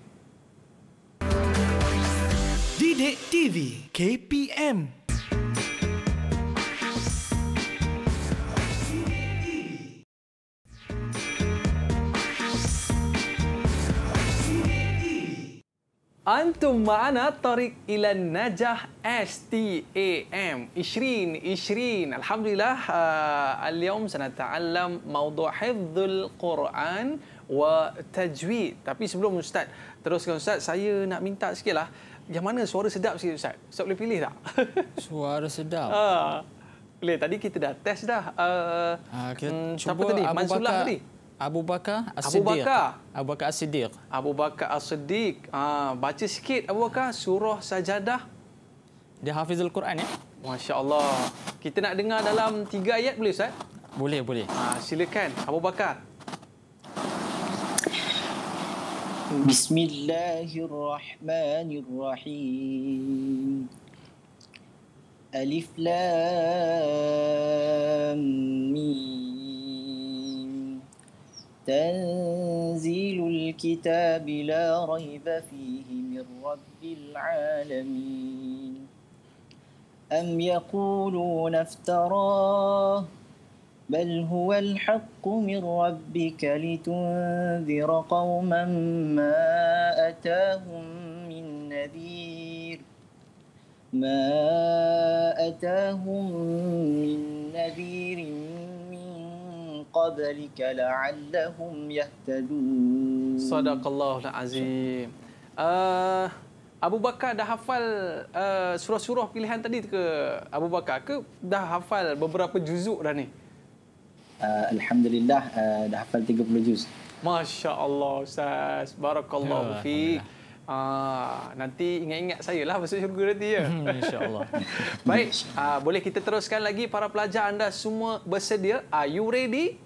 [SPEAKER 1] Didik TV KPM Antum ma'ana tarik ila najah STAM 2020. Alhamdulillah, uh, al-yawm sanata'allam mawdu' hifzul Qur'an wa tajwid. Tapi sebelum Ustaz, teruskan Ustaz, saya nak minta sikit lah. Yang mana suara sedap sikit Ustaz? Ustaz boleh pilih tak?
[SPEAKER 2] Suara sedap? Ah,
[SPEAKER 1] boleh, tadi kita dah test dah. Uh, ah, hmm, siapa tadi? Abu tadi.
[SPEAKER 2] Abu Bakar As-Siddiq. Abu Bakar.
[SPEAKER 1] Abu Bakar As-Siddiq. Abu Bakar As-Siddiq. Ha, baca sikit Abu Bakar surah sajadah. Dia hafizul Quran ya. Masya Allah. Kita nak dengar dalam tiga ayat boleh Ustaz? Boleh, boleh. Ha, silakan Abu Bakar.
[SPEAKER 3] Bismillahirrahmanirrahim. Alif Lam Mim. تنزيل الكتاب لا ريب فيه من رب العالمين أم يقولون افتراه بل هو الحق من ربك لتنذر قوما ما أتاهم من نذير ما أتاهم من نذير قبلك لعلهم يهتدون
[SPEAKER 1] صدق الله العظيم uh, Abu Bakar dah hafal uh, surah-surah pilihan tadi ke Abu Bakar ke dah hafal beberapa juzuk dah ni?
[SPEAKER 3] Uh, Alhamdulillah uh, dah hafal 30 juz.
[SPEAKER 1] Masya Allah Ustaz. Barakallahu ya, fiq. Uh, ah, nanti ingat-ingat saya lah masuk syurga nanti ya. Hmm, InsyaAllah. Baik, uh, boleh kita teruskan lagi para pelajar anda semua bersedia. Are you ready?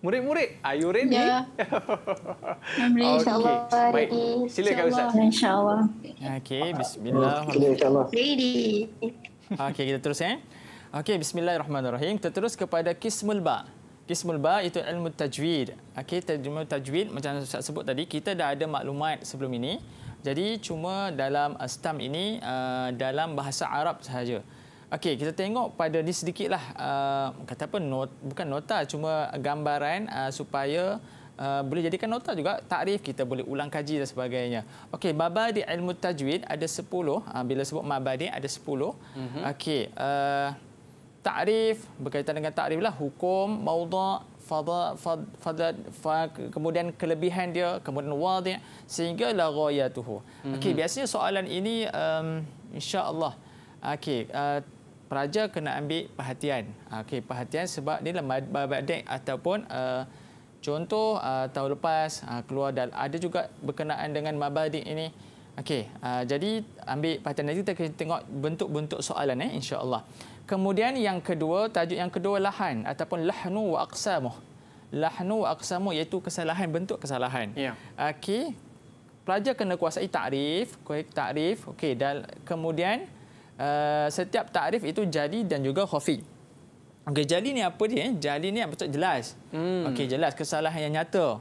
[SPEAKER 1] murid-murid. Are you ready? Ya. Yeah. okay. Insya Allah. Baik. Silakan Ustaz. Insya Allah. Okay. Bismillahirrahmanirrahim. Okay, insya
[SPEAKER 3] Allah.
[SPEAKER 2] okay. Kita terus. Eh? Okay. Bismillahirrahmanirrahim. Kita terus kepada Kismul Ba. Kismul Ba itu ilmu tajwid. Okay. Terjemah tajwid. Macam saya sebut tadi. Kita dah ada maklumat sebelum ini. Jadi cuma dalam stam ini uh, dalam bahasa Arab sahaja. Okey, kita tengok pada ni sedikitlah uh, kata apa not, bukan nota cuma gambaran uh, supaya uh, boleh jadikan nota juga takrif kita boleh ulang kaji dan sebagainya. Okey, mabadi ilmu tajwid ada 10. Uh, bila sebut mabadi ada 10. Mm-hmm. Okey, uh, takrif berkaitan dengan takrif lah hukum, maudhu', fada fada kemudian kelebihan dia kemudian wadi sehingga la ghayatuhu. Mm-hmm. Okey, biasanya soalan ini um, insya-Allah Okey, uh, pelajar kena ambil perhatian. Ah, okey, perhatian sebab ni dalam badan ataupun uh, contoh uh, tahun lepas uh, keluar dan ada juga berkenaan dengan mabadi ini. Okey, uh, jadi ambil perhatian nanti kita kena tengok bentuk-bentuk soalan eh insya-Allah. Kemudian yang kedua, tajuk yang kedua lahan ataupun lahnu wa aqsamu. Lahnu wa aqsamu iaitu kesalahan bentuk kesalahan. Ya. Okey. Pelajar kena kuasai takrif, kuasai takrif. Okey, dan kemudian uh, setiap takrif itu jali dan juga khafi. Okey, jali ni apa dia? Eh? Jali ni yang betul jelas. Hmm. Okey, jelas kesalahan yang nyata.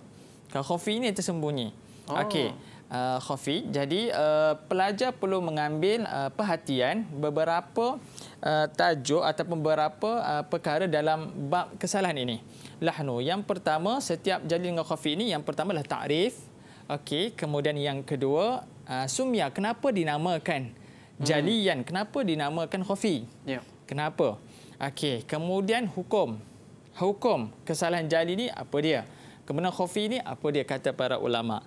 [SPEAKER 2] Kalau khafi ni tersembunyi. Oh. Okey. Uh, khafi. Jadi uh, pelajar perlu mengambil uh, perhatian beberapa uh, tajuk ataupun beberapa uh, perkara dalam bab kesalahan ini. Lahnu. Yang pertama setiap jali dengan khafi ini yang pertama lah takrif. Okey, kemudian yang kedua uh, sumia. Kenapa dinamakan? Hmm. Jalian. Kenapa dinamakan khafi? Ya. Kenapa? Okey, kemudian hukum. Hukum kesalahan jali ni apa dia? Kemudian khafi ni apa dia kata para ulama?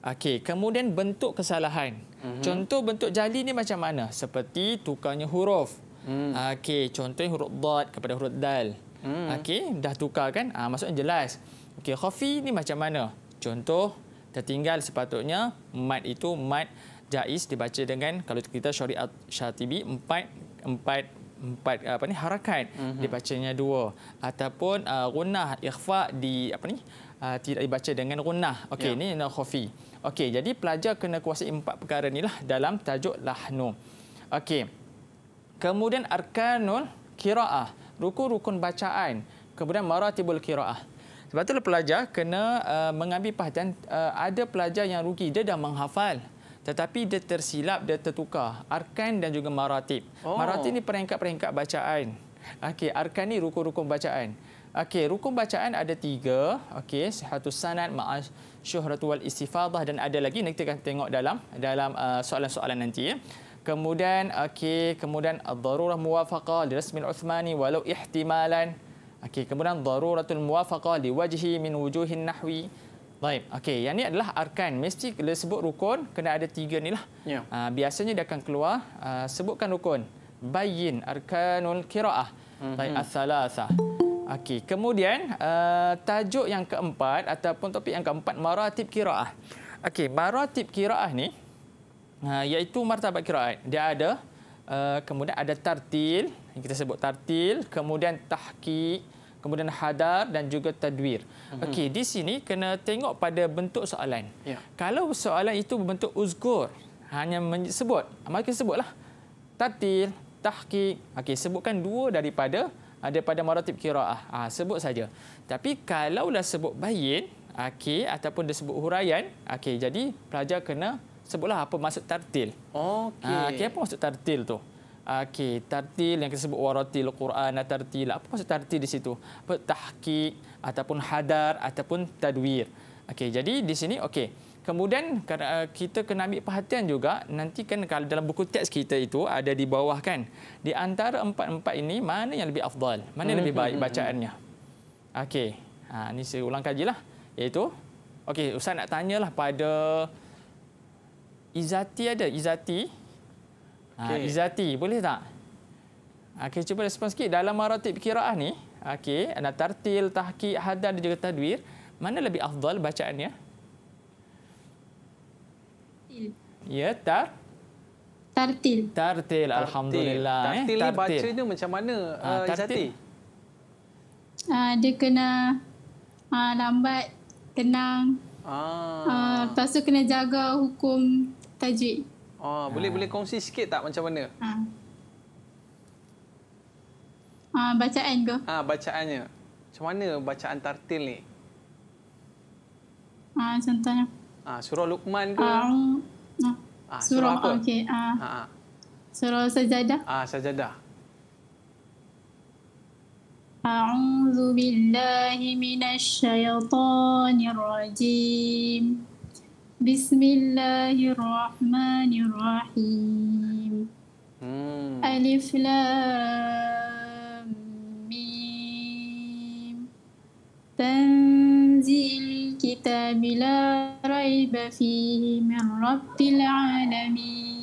[SPEAKER 2] Okey, kemudian bentuk kesalahan. Mm-hmm. Contoh bentuk jali ni macam mana? Seperti tukarnya huruf. Mm. Okey, contohnya huruf dot kepada huruf dal. Mm. Okey, dah tukar kan? Ah ha, maksudnya jelas. Okey, khafi ni macam mana? Contoh tertinggal sepatutnya mat itu mat Jais dibaca dengan kalau kita syariat syatibi empat empat empat eh, apa ni harakat mm-hmm. dibacanya dua ataupun uh, eh, gunnah ikhfa di apa ni uh, tidak dibaca dengan gunnah okey yeah. ini khafi okey jadi pelajar kena kuasai empat perkara inilah dalam tajuk lahnu okey kemudian arkanul qiraah rukun-rukun bacaan kemudian maratibul qiraah sebab itulah pelajar kena uh, mengambil perhatian uh, ada pelajar yang rugi dia dah menghafal tetapi dia tersilap dia tertukar arkan dan juga maratib oh. maratib ni peringkat-peringkat bacaan okey arkan ni rukun-rukun bacaan okey rukun bacaan ada tiga. okey satu sanad ma'a syuhratu wal istifadah dan ada lagi nanti akan tengok dalam dalam uh, soalan-soalan nanti ya kemudian okey kemudian ad-darurah muwafaqah li rasmil uthmani walau ihtimalan okey kemudian daruratul muwafaqah li wajhi min wujuhin nahwi Baik. Okey, yang ni adalah arkan. Mesti kena sebut rukun, kena ada tiga ni lah. Ya. Ah, biasanya dia akan keluar, ah, sebutkan rukun. Bayin arkanul kira'ah. Mhm. Baik, mm-hmm. as-salasah. Okey, kemudian ah, tajuk yang keempat ataupun topik yang keempat, maratib kira'ah. Okey, maratib kira'ah ni, iaitu martabat kira'ah. Dia ada, kemudian ada tartil, yang kita sebut tartil, kemudian tahkik, kemudian hadar dan juga tadwir. Mm-hmm. Okey, di sini kena tengok pada bentuk soalan. Yeah. Kalau soalan itu berbentuk uzgur, hanya menyebut, maka sebutlah. Tatil, tahqiq. Okey, sebutkan dua daripada ah, daripada maratib qiraah. Ah ha, sebut saja. Tapi kalau dah sebut bayin, okey ataupun dah sebut huraian, okey jadi pelajar kena sebutlah apa maksud tartil.
[SPEAKER 1] Okey. Ha, okey apa
[SPEAKER 2] maksud tartil tu? Okey, tartil yang kita sebut waratil Quran tartil. Lah. Apa maksud tartil di situ? Apa tahqiq ataupun hadar ataupun tadwir. Okey, jadi di sini okey. Kemudian kan, eh, kita kena ambil perhatian juga nanti kan kalau dalam buku teks kita itu ada di bawah kan. Di antara empat-empat ini mana yang lebih afdal? Mana yang lebih hmm, baik hmm, hmm, bacaannya? Okey. Ha, ini saya ulang kajilah. yaitu, okey, Ustaz nak tanyalah pada Izati ada. Izati, Ah, okay. Izati, boleh tak? Ah, okey, cuba respon sikit. Dalam maratib kiraah ni, okey, ada tartil, tahqiq, hadan dan juga tadwir. Mana lebih afdal bacaannya? Tartil. Ya, tar? Tartil. Tartil, Alhamdulillah. Tartil, eh. tartil ni tartil. bacanya
[SPEAKER 1] macam mana, ha, ah, uh, eh, Izati?
[SPEAKER 3] Uh, dia kena uh, lambat, tenang. Ah. Uh, lepas tu kena jaga hukum tajwid.
[SPEAKER 1] Oh, ha. boleh boleh ah. kongsi sikit tak macam mana?
[SPEAKER 3] Ha. Ha, bacaan ke?
[SPEAKER 1] Ha, bacaannya. Macam mana bacaan tartil ni?
[SPEAKER 3] Ha, contohnya.
[SPEAKER 1] Ha, surah Luqman ke? Ha.
[SPEAKER 3] Ha, surah, surah apa? Okay. Ha. Ha. Surah sajadah.
[SPEAKER 1] Ah, ha, sajadah.
[SPEAKER 3] A'udzu billahi minasy syaithanir rajim. بسم الله الرحمن الرحيم ألف لام ميم تنزيل الكتاب لا ريب فيه من رب العالمين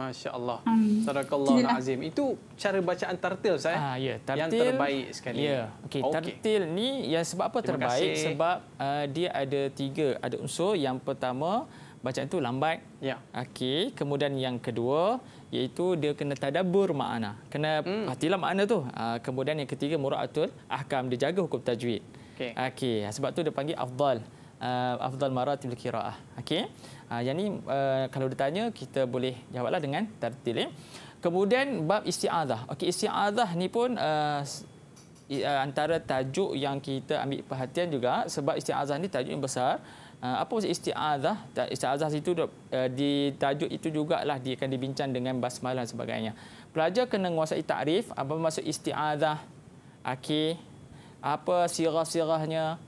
[SPEAKER 1] Masya Allah. Amin. Sadakallah azim. Itu cara bacaan tartil saya. Ah, ya. tartil, yang terbaik sekali. Ya. Okay. Okay. Tartil ni yang sebab apa Terima
[SPEAKER 2] terbaik? Kasih. Sebab uh, dia ada tiga ada unsur. Yang pertama, bacaan itu lambat. Ya. Okay. Kemudian yang kedua, iaitu dia kena tadabur makna. Kena hmm. perhatilah makna tu. Uh, kemudian yang ketiga, muratul ahkam. Dia jaga hukum tajwid. Okay. Okay. Sebab tu dia panggil afdal. Uh, afdal maratil kira'ah. Okay. Ah, yang ni eh, kalau ditanya kita boleh jawablah dengan tertil. Eh. Kemudian bab isti'adzah. Okey isti'adzah ni pun eh, antara tajuk yang kita ambil perhatian juga sebab isti'adzah ni tajuk yang besar. Apa maksud isti'adzah? Isti'adzah itu di tajuk itu jugalah dia akan dibincang dengan basmalah sebagainya. Pelajar kena menguasai takrif apa maksud isti'adzah. Okey. Apa sirah-sirahnya?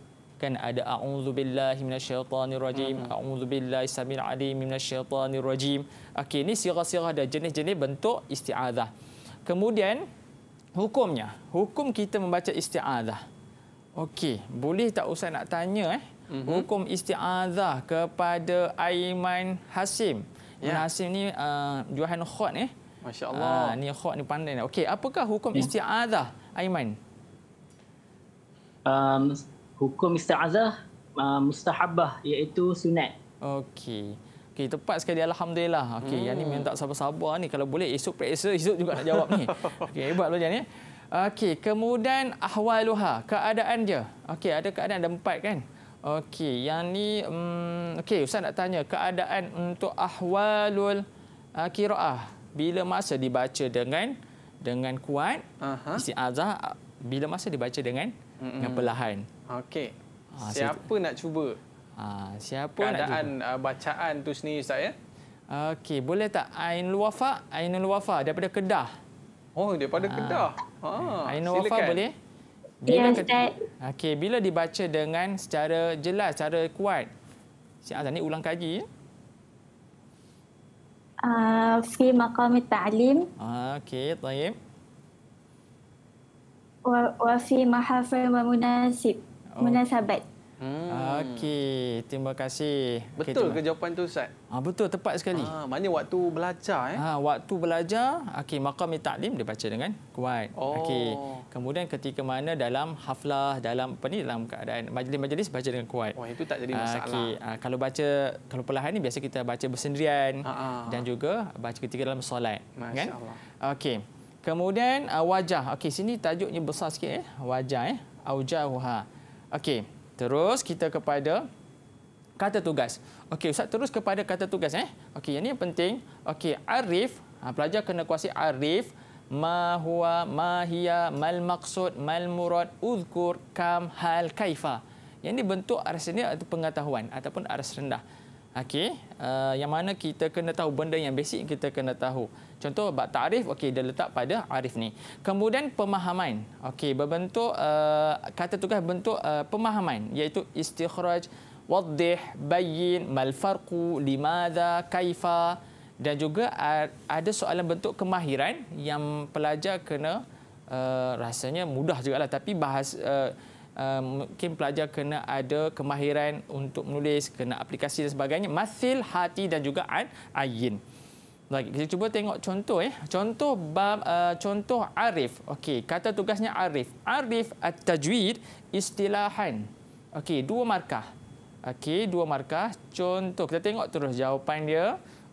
[SPEAKER 2] kan ada a'udzubillahi minasyaitanirrajim mm-hmm. a'udzubillahi samil alim minasyaitanirrajim okey ni sirah-sirah ada jenis-jenis bentuk isti'adzah kemudian hukumnya hukum kita membaca isti'adzah okey boleh tak usah nak tanya eh mm-hmm. hukum isti'adzah kepada Aiman Hasim yeah. Hasim ni uh, Johan Khot eh masya-Allah uh, ni Khot ni pandai ni okey apakah hukum yeah. isti'adzah Aiman Um, hukum istiazah uh, mustahabah iaitu sunat. Okey. Okey, tepat sekali alhamdulillah. Okey, hmm. yang ni memang tak sabar-sabar ni kalau boleh esok periksa esok juga nak jawab ni. Okey, hebat lo lah, jangan ya. Okey, kemudian ahwaluha, keadaan dia. Okey, ada keadaan ada empat kan? Okey, yang ni um, okey, ustaz nak tanya keadaan untuk ahwalul uh, qiraah bila masa dibaca dengan dengan kuat uh -huh. istiazah bila masa dibaca dengan mm-hmm. dengan perlahan. Okey. Ha, siapa saya, nak cuba? Ha, siapa keadaan nak cuba? Uh, bacaan tu sendiri Ustaz ya? Okey, boleh tak Ainul Wafa. Ainul Wafa. daripada Kedah. Oh, daripada ha. Kedah.
[SPEAKER 1] Ha, Ainul Wafa boleh? Ya, bila ya, Ustaz.
[SPEAKER 2] Okey, bila dibaca dengan secara jelas, secara kuat. Si Azan ni ulang kaji ya.
[SPEAKER 3] Uh, fi maqam ta'lim.
[SPEAKER 2] Ah, okey, tayyib.
[SPEAKER 3] Wafi mahafal wa munasib. Oh. Munasabat.
[SPEAKER 2] Hmm. Okey, terima kasih. Betul okay, ke jawapan tu Ustaz? Ha, betul, tepat sekali. Ha, maknanya waktu belajar. Eh? Ha, waktu belajar, okey makam taklim dia baca dengan kuat. Oh. Okay. Kemudian ketika mana dalam haflah, dalam apa ni, dalam keadaan majlis-majlis baca dengan kuat. Oh, itu tak jadi masalah. Okey. Ha, kalau baca, kalau perlahan ni biasa kita baca bersendirian ha, ha. dan juga baca ketika dalam solat. Kan? Masya kan? Allah. Okay. Kemudian uh, wajah. Okey, sini tajuknya besar sikit eh. Wajah eh. Aujahuha. Okey, terus kita kepada kata tugas. Okey, ustaz terus kepada kata tugas eh. Okey, yang ini penting. Okey, arif. Ha, pelajar kena kuasai arif. Ma huwa, ma hiya, mal maqsud, mal murad, uzkur, kam, hal, kaifa. Yang ini bentuk aras ini atau pengetahuan ataupun aras rendah. Okey, uh, yang mana kita kena tahu benda yang basic kita kena tahu. Contoh bab ta'rif okey dia letak pada arif ni. Kemudian pemahaman. Okey berbentuk uh, kata tugas bentuk uh, pemahaman iaitu istikhraj, waddih, bayyin, mal farqu, limadha, kaifa dan juga uh, ada soalan bentuk kemahiran yang pelajar kena uh, rasanya mudah jugalah tapi bahas uh, Uh, mungkin pelajar kena ada kemahiran untuk menulis, kena aplikasi dan sebagainya. Masil, hati dan juga an, ayin. Lagi kita cuba tengok contoh eh. Contoh bab uh, contoh arif. Okey, kata tugasnya arif. Arif at-tajwid istilahan. Okey, dua markah. Okey, dua markah. Contoh kita tengok terus jawapan dia.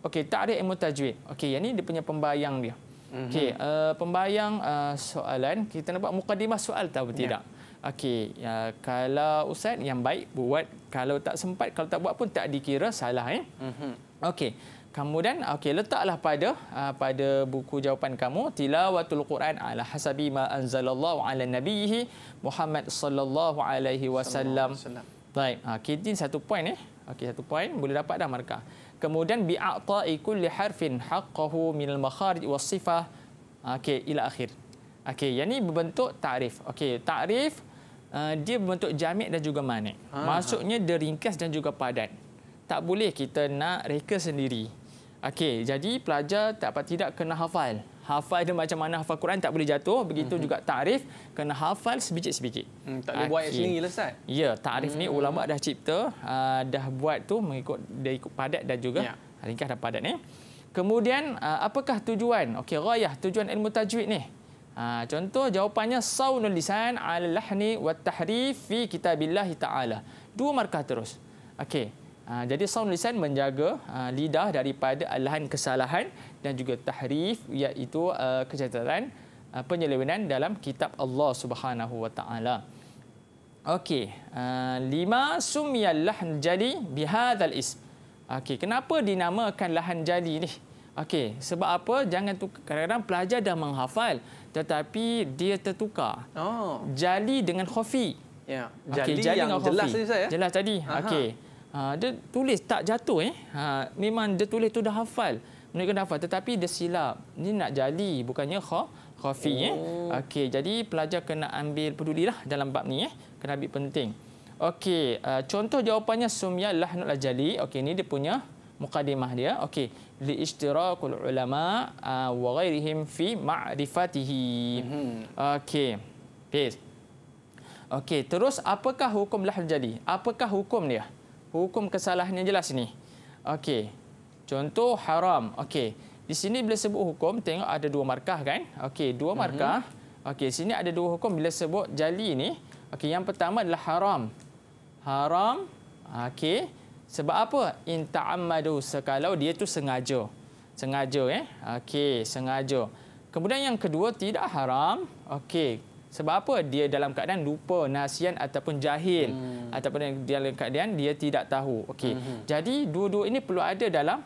[SPEAKER 2] Okey, ada emot tajwid. Okey, yang ni dia punya pembayang dia. Mhm. Okey, uh, pembayang uh, soalan kita nampak mukadimah soal ya. tak yeah. tidak? Okey, uh, kalau usai yang baik buat, kalau tak sempat, kalau tak buat pun tak dikira salah eh. Mhm. Okey kemudian okey letaklah pada ah, pada buku jawapan kamu tilawatul quran ala hasabi ma anzalallahu ala nabihi Muhammad sallallahu alaihi wasallam. Baik, ah, okey jin satu poin eh. Okey satu poin boleh dapat dah markah. Kemudian bi'ata'i kulli harfin haqqahu minal makharij wasifah ah, okey ila akhir. Okey, yang ni berbentuk takrif. Okey, takrif dia berbentuk jamik dan juga manik. Ha, Maksudnya dia ringkas dan juga padat. Tak boleh kita nak reka sendiri. Okey, jadi pelajar tak apa tidak kena hafal. Hafal dia macam mana hafal Quran tak boleh jatuh. Begitu mm -hmm. juga tarif kena hafal sebikit-sebikit.
[SPEAKER 1] Hmm, tak boleh buat sendiri lah Ustaz.
[SPEAKER 2] Ya, tarif mm -hmm. ni ulama dah cipta, uh, dah buat tu mengikut dia ikut padat dan juga yeah. ringkas dan padat ni. Kemudian uh, apakah tujuan? Okey, rayah tujuan ilmu tajwid ni. Uh, contoh jawapannya saunul lisan al-lahni wat tahrif fi kitabillah taala. Dua markah terus. Okey. Ah, jadi saun lisan menjaga ah, lidah daripada alahan kesalahan dan juga tahrif iaitu ah, kecacatan penyelewenan dalam kitab Allah Subhanahu wa taala. Okey, lima sumiyal lahn jali bihadzal ism. Okey, kenapa dinamakan lahan jali ni? Okey, sebab apa? Jangan tu kadang-kadang pelajar dah menghafal tetapi dia tertukar. Oh. Jali dengan khafi. Ya. Yeah. Jali, okay, jali, yang ya? jelas tadi saya. Jelas tadi. Okey. Ha, dia tulis tak jatuh eh. Ha, memang dia tulis tu dah hafal. Menurutkan dah hafal tetapi dia silap. Ini nak jali bukannya kha khafi eh. Oh. Okey jadi pelajar kena ambil pedulilah dalam bab ni eh. Kena ambil penting. Okey uh, contoh jawapannya sumya lahnul ajali. Okey ni dia punya mukadimah dia. Okey li ishtirakul ulama uh, wa ghairihim fi ma'rifatihi. Mhm. Okey. Peace. Okey terus apakah hukum lahnul jali? Apakah hukum dia? hukum kesalahannya jelas ni. Okey. Contoh haram. Okey. Di sini bila sebut hukum tengok ada dua markah kan? Okey, dua mhm. markah. Okey, sini ada dua hukum bila sebut jali ni. Okey, yang pertama adalah haram. Haram. Okey. Sebab apa? In ta'ammadu sekalau dia tu sengaja. Sengaja eh. Okey, sengaja. Kemudian yang kedua tidak haram. Okey, sebab apa? Dia dalam keadaan lupa, nasian ataupun jahil. Hmm. Ataupun dalam keadaan dia tidak tahu. Okey. Hmm, hmm. Jadi dua-dua ini perlu ada dalam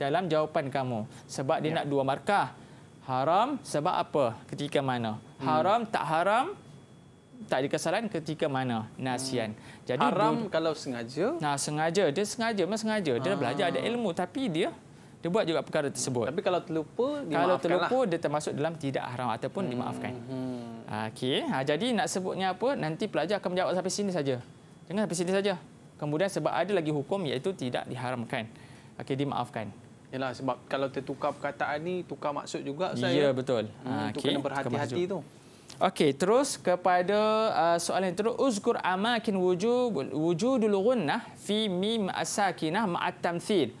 [SPEAKER 2] dalam jawapan kamu. Sebab dia ya. nak dua markah. Haram sebab apa? Ketika mana? Hmm. Haram tak haram tak ada kesalahan ketika mana nasian. Hmm. Jadi haram dua, kalau sengaja? Nah, sengaja. Dia sengaja, memang sengaja. Dia ah. belajar ada ah. ilmu tapi dia dia buat juga perkara tersebut. Tapi kalau terlupa, dimaafkanlah. Kalau terlupa, dia termasuk dalam tidak haram ataupun hmm. dimaafkan. Hmm. Okey, ha, jadi nak sebutnya apa? Nanti pelajar akan menjawab sampai sini saja. Jangan sampai sini saja. Kemudian sebab ada lagi hukum iaitu tidak diharamkan. Okey, dimaafkan.
[SPEAKER 1] Yalah sebab kalau tertukar perkataan ni tukar maksud juga saya. Ya, betul. Hmm, ha okey. Kena berhati-hati tu.
[SPEAKER 2] Okey, terus kepada uh, soalan yang terus uzkur amakin wujud wujudul ghunnah fi mim asakinah ma'at tamthil.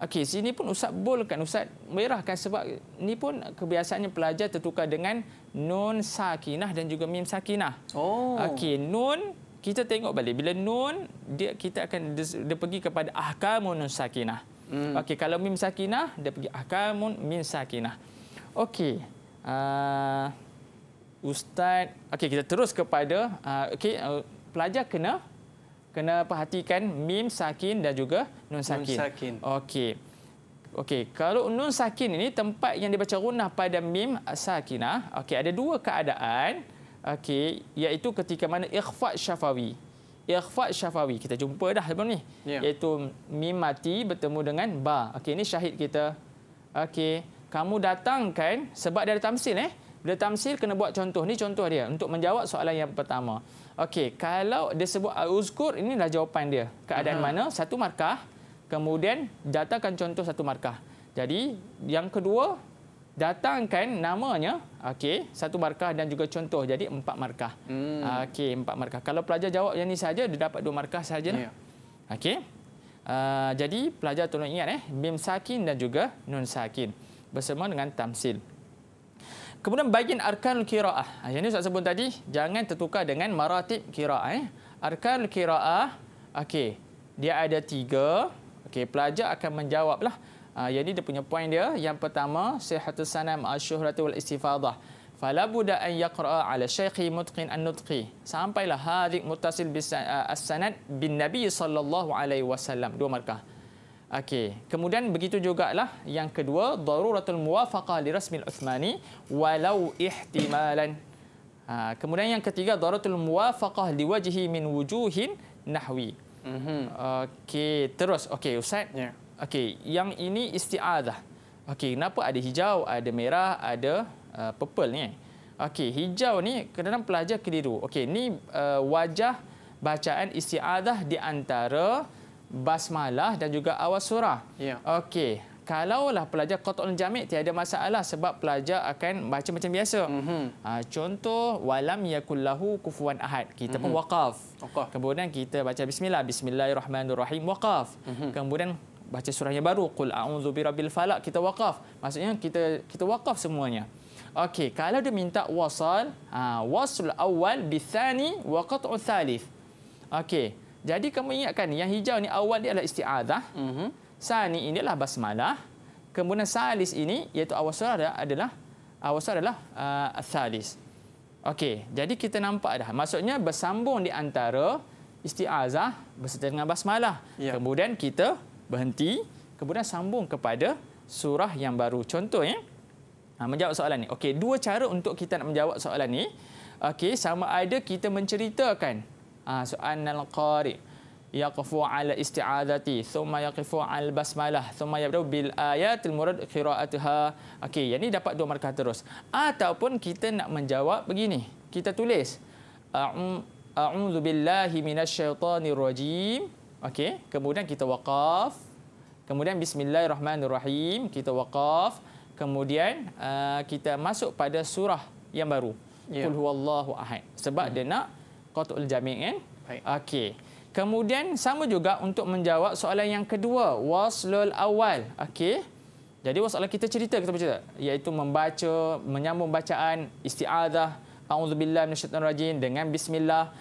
[SPEAKER 2] Okey, sini pun Ustaz bolkan, Ustaz merahkan sebab ni pun kebiasaannya pelajar tertukar dengan nun sakinah dan juga mim sakinah. Oh. Okey, nun kita tengok balik bila nun dia kita akan dia pergi kepada ahkamun nun sakinah. Hmm. Okey, kalau mim sakinah dia pergi ahkamun mim sakinah. Okey. Uh, Ustaz, okey kita terus kepada uh, okey uh, pelajar kena kena perhatikan mim sakin dan juga nun sakin. Nun sakin. Okey. Okey, kalau nun sakin ini tempat yang dibaca runah pada mim sakinah. Okey, ada dua keadaan. Okey, iaitu ketika mana ikhfa syafawi. Ikhfa syafawi kita jumpa dah sebelum ni. Yeah. Iaitu mim mati bertemu dengan ba. Okey, ini syahid kita. Okey, kamu datang kan sebab dia ada tamsil eh. Bila tamsil kena buat contoh. Ni contoh dia untuk menjawab soalan yang pertama. Okey, kalau dia sebut al-uzkur, inilah jawapan dia. Keadaan uh mana? Satu markah. Kemudian datangkan contoh satu markah. Jadi, yang kedua, datangkan namanya. Okey, satu markah dan juga contoh. Jadi, empat markah. Hmm. Okey, empat markah. Kalau pelajar jawab yang ini saja, dia dapat dua markah saja. Yeah. Ya. Okey. Uh, jadi, pelajar tolong ingat. Eh, mim sakin dan juga non sakin. Bersama dengan tamsil. Kemudian bagian arkan kiraah. Ah, yang ini saya sebut tadi, jangan tertukar dengan maratib kiraah. Eh. Arkanul kiraah, okay, dia ada tiga. Okay, pelajar akan menjawab lah. Ah, yang ini dia punya poin dia. Yang pertama, sihatul sanam asyuhratu wal istifadah. Fala buda an yaqra'a ala syaikhi mutqin an nutqi. Sampailah hadik mutasil bis, uh, bin Nabi sallallahu alaihi wasallam. Dua markah. Okey, kemudian begitu jugalah yang kedua daruratul muwafaqah li rasmil Uthmani walau ihtimalan. Ha, kemudian yang ketiga daruratul muwafaqah li wajhi min wujuhin nahwi. Mm-hmm. Okey, terus. Okey, Ustaz. Yeah. Okey, yang ini isti'adah. Okey, kenapa ada hijau, ada merah, ada uh, purple ni? Okey, hijau ni kadang pelajar keliru. Okey, ni uh, wajah bacaan isti'adah di antara basmalah dan juga awal surah. Ya. Okey. Kalaulah pelajar qat'ul jami' tiada masalah sebab pelajar akan baca macam biasa. Mm -hmm. contoh walam yakullahu kufuan ahad. Kita mm -hmm. pun mhm. waqaf. Okay. Kemudian kita baca bismillah, bismillahirrahmanirrahim waqaf. Mm -hmm. Kemudian baca surah yang baru qul a'udzu birabbil falak. kita waqaf. Maksudnya kita kita waqaf semuanya. Okey, kalau dia minta wasal, ha wasl awal bi thani wa qat'u thalith. Okey. Jadi kamu ingatkan yang hijau ni awal dia adalah isti'adah. Mm -hmm. Sani inilah basmalah. Kemudian salis ini iaitu awal surah adalah awal surah adalah uh, salis. Okey, jadi kita nampak dah. Maksudnya bersambung di antara isti'adah berserta dengan basmalah. Yeah. Kemudian kita berhenti. Kemudian sambung kepada surah yang baru. Contoh, ya. Ha, menjawab soalan ni. Okey, dua cara untuk kita nak menjawab soalan ni. Okey, sama ada kita menceritakan Ah, so annal qari yaqfu ala isti'adati thumma yaqfu al basmalah thumma yabda bil ayatil murad qira'atuha. Okey, yang ni dapat dua markah terus. Ataupun kita nak menjawab begini. Kita tulis a'udzu billahi minasyaitonir rajim. Okey, kemudian kita waqaf. Kemudian bismillahirrahmanirrahim kita waqaf. Kemudian ah, kita masuk pada surah yang baru. Yeah. Qul huwallahu ahad. Sebab dia nak qatul jami' kan okey kemudian sama juga untuk menjawab soalan yang kedua waslul awal okey jadi soalan kita cerita kita bercerita yaitu membaca menyambung bacaan isti'adzah a'udzubillahi minasyaitanir rajim dengan bismillah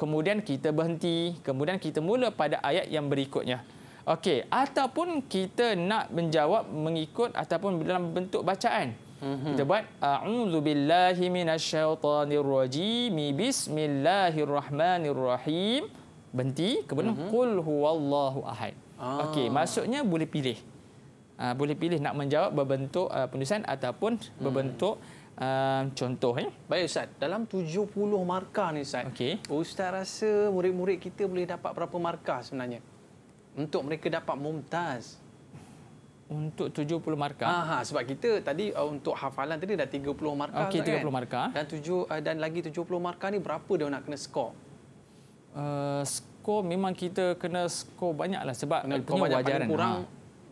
[SPEAKER 2] kemudian kita berhenti kemudian kita mula pada ayat yang berikutnya okey ataupun kita nak menjawab mengikut ataupun dalam bentuk bacaan Mhm. Kita buat a'udzu billahi minasyaitonir rajim bismillahirrahmanirrahim. Berhenti, kemudian mhm. qul huwallahu ahad. Okey, ah. maksudnya boleh pilih. Uh, boleh pilih nak menjawab berbentuk uh, penulisan ataupun hmm. berbentuk Um,
[SPEAKER 1] contoh eh? Baik Ustaz Dalam 70 markah ni Ustaz Okey. Ustaz rasa murid-murid kita boleh dapat berapa markah sebenarnya Untuk mereka dapat mumtaz
[SPEAKER 2] untuk 70
[SPEAKER 1] markah. Aha, sebab kita tadi uh, untuk hafalan tadi dah 30 markah okay, 30 kan? markah. Dan tujuh uh, dan lagi 70 markah ni berapa dia nak kena skor?
[SPEAKER 2] Uh, skor memang kita kena skor lah sebab kena punya wajaran. Kurang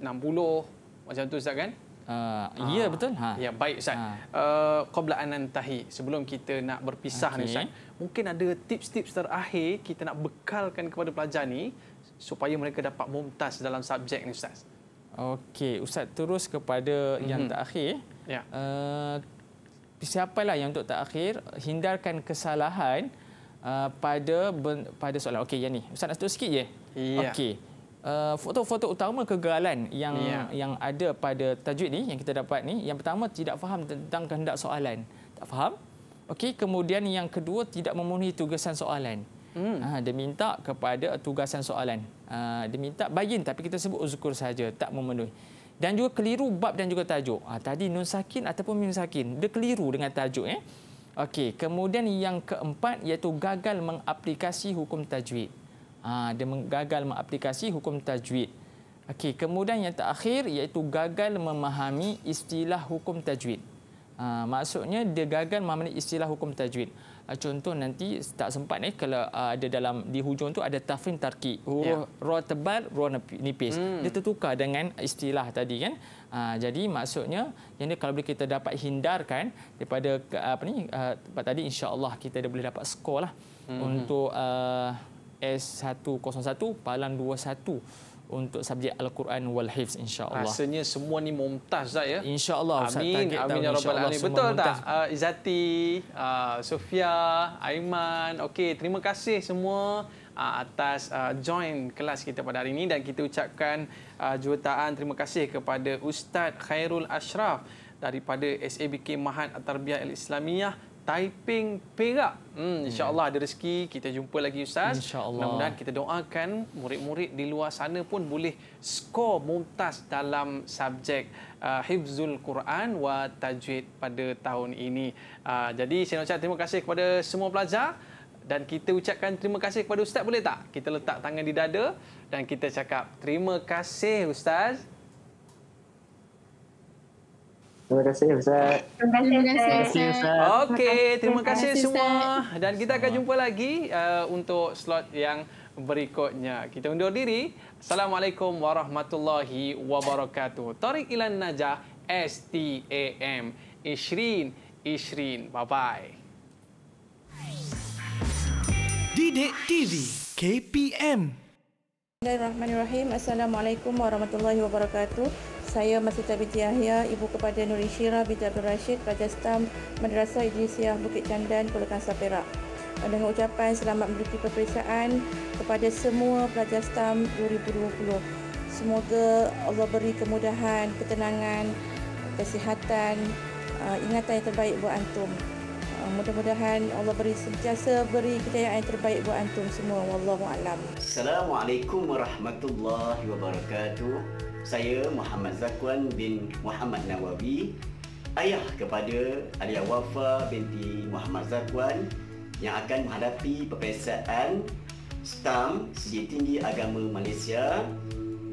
[SPEAKER 2] ha.
[SPEAKER 1] 60 macam tu Ustaz kan?
[SPEAKER 2] Uh, ha. ya betul. Ha. Ya baik Ustaz. Ha.
[SPEAKER 1] Uh, Qabla anantahi sebelum kita nak berpisah okay. ni Ustaz. Mungkin ada tips-tips terakhir kita nak bekalkan kepada pelajar ni supaya mereka dapat mumtaz dalam subjek ni Ustaz.
[SPEAKER 2] Okey, Ustaz terus kepada mm-hmm. yang terakhir. Ya. Uh, lah yang untuk terakhir hindarkan kesalahan uh, pada ben- pada soalan. Okey, yang ni. Ustaz nak terus sikit je. Ya. Okey. Uh, foto-foto utama kegagalan yang ya. yang ada pada tajwid ni yang kita dapat ni, yang pertama tidak faham tentang kehendak soalan. Tak faham? Okey, kemudian yang kedua tidak memenuhi tugasan soalan. Hmm. Ha, dia minta kepada tugasan soalan. Ah, dia minta bayin tapi kita sebut uzukur saja tak memenuhi dan juga keliru bab dan juga tajuk ha, tadi nun sakin ataupun mim sakin dia keliru dengan tajuk eh okey kemudian yang keempat iaitu gagal mengaplikasi hukum tajwid ha, dia gagal mengaplikasi hukum tajwid okey kemudian yang terakhir iaitu gagal memahami istilah hukum tajwid ha, maksudnya dia gagal memahami istilah hukum tajwid Ah, contoh nanti tak sempat ni kalau ah, ada dalam di hujung tu ada tafin tarki, huruf ya. ra tebal ra nipis hmm. dia tertukar dengan istilah tadi kan ah, jadi maksudnya yang dia kalau kita dapat hindarkan daripada apa ni tempat tadi Allah kita dah boleh dapat skor lah hmm, hmm. untuk S101 palan 21 untuk subjek Al-Quran wal Hifz insya-Allah. Rasanya
[SPEAKER 1] semua ni mumtaz Zat ya. Insya-Allah Amin. Ustaz, amin ya rabbal alamin. Betul tak? Uh, Izati, uh, Sofia, Aiman. Okey, terima kasih semua uh, atas uh, join kelas kita pada hari ini dan kita ucapkan uh, jutaan terima kasih kepada Ustaz Khairul Ashraf daripada SABK Mahat Tarbiyah al islamiah Taiping Perak. Hmm, hmm. Allah ada rezeki. Kita jumpa lagi Ustaz. InsyaAllah. Mudah-mudahan kita doakan murid-murid di luar sana pun boleh skor mumtaz dalam subjek uh, Hibzul Quran wa Tajwid pada tahun ini. Uh, jadi saya nak ucapkan terima kasih kepada semua pelajar. Dan kita ucapkan terima kasih kepada Ustaz boleh tak? Kita letak tangan di dada dan kita cakap terima kasih Ustaz.
[SPEAKER 3] Terima kasih Ustaz. Terima kasih Ustaz. Terima kasih Ustaz. Okey, terima kasih
[SPEAKER 1] semua dan kita akan jumpa lagi uh, untuk slot yang berikutnya. Kita undur diri. Assalamualaikum warahmatullahi wabarakatuh. Tariq Ilan Najah STAM Ishrin Ishrin. Bye bye.
[SPEAKER 3] Didik TV KPM. Bismillahirrahmanirrahim. Assalamualaikum warahmatullahi wabarakatuh saya Masita binti Yahya, ibu kepada Nuri Syirah binti Abdul Rashid, Raja Stam, Madrasah Idrisiyah Bukit Candan, Kuala Kangsar Perak. Dengan ucapan selamat mengikuti peperiksaan kepada semua pelajar Stam 2020. Semoga Allah beri kemudahan, ketenangan, kesihatan, uh, ingatan yang terbaik buat antum. Uh, mudah-mudahan Allah beri sentiasa beri kejayaan yang terbaik buat antum semua. Wallahu a'lam. Assalamualaikum warahmatullahi wabarakatuh. Saya Muhammad Zakwan bin Muhammad Nawawi, ayah kepada Alia Wafa binti Muhammad Zakwan yang akan menghadapi peperiksaan STAM Sijil Tinggi Agama Malaysia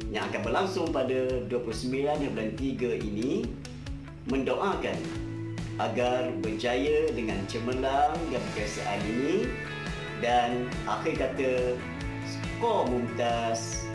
[SPEAKER 3] yang akan berlangsung pada 29 bulan 3 ini mendoakan agar berjaya dengan cemerlang dan peperiksaan ini dan akhir kata skor mumtaz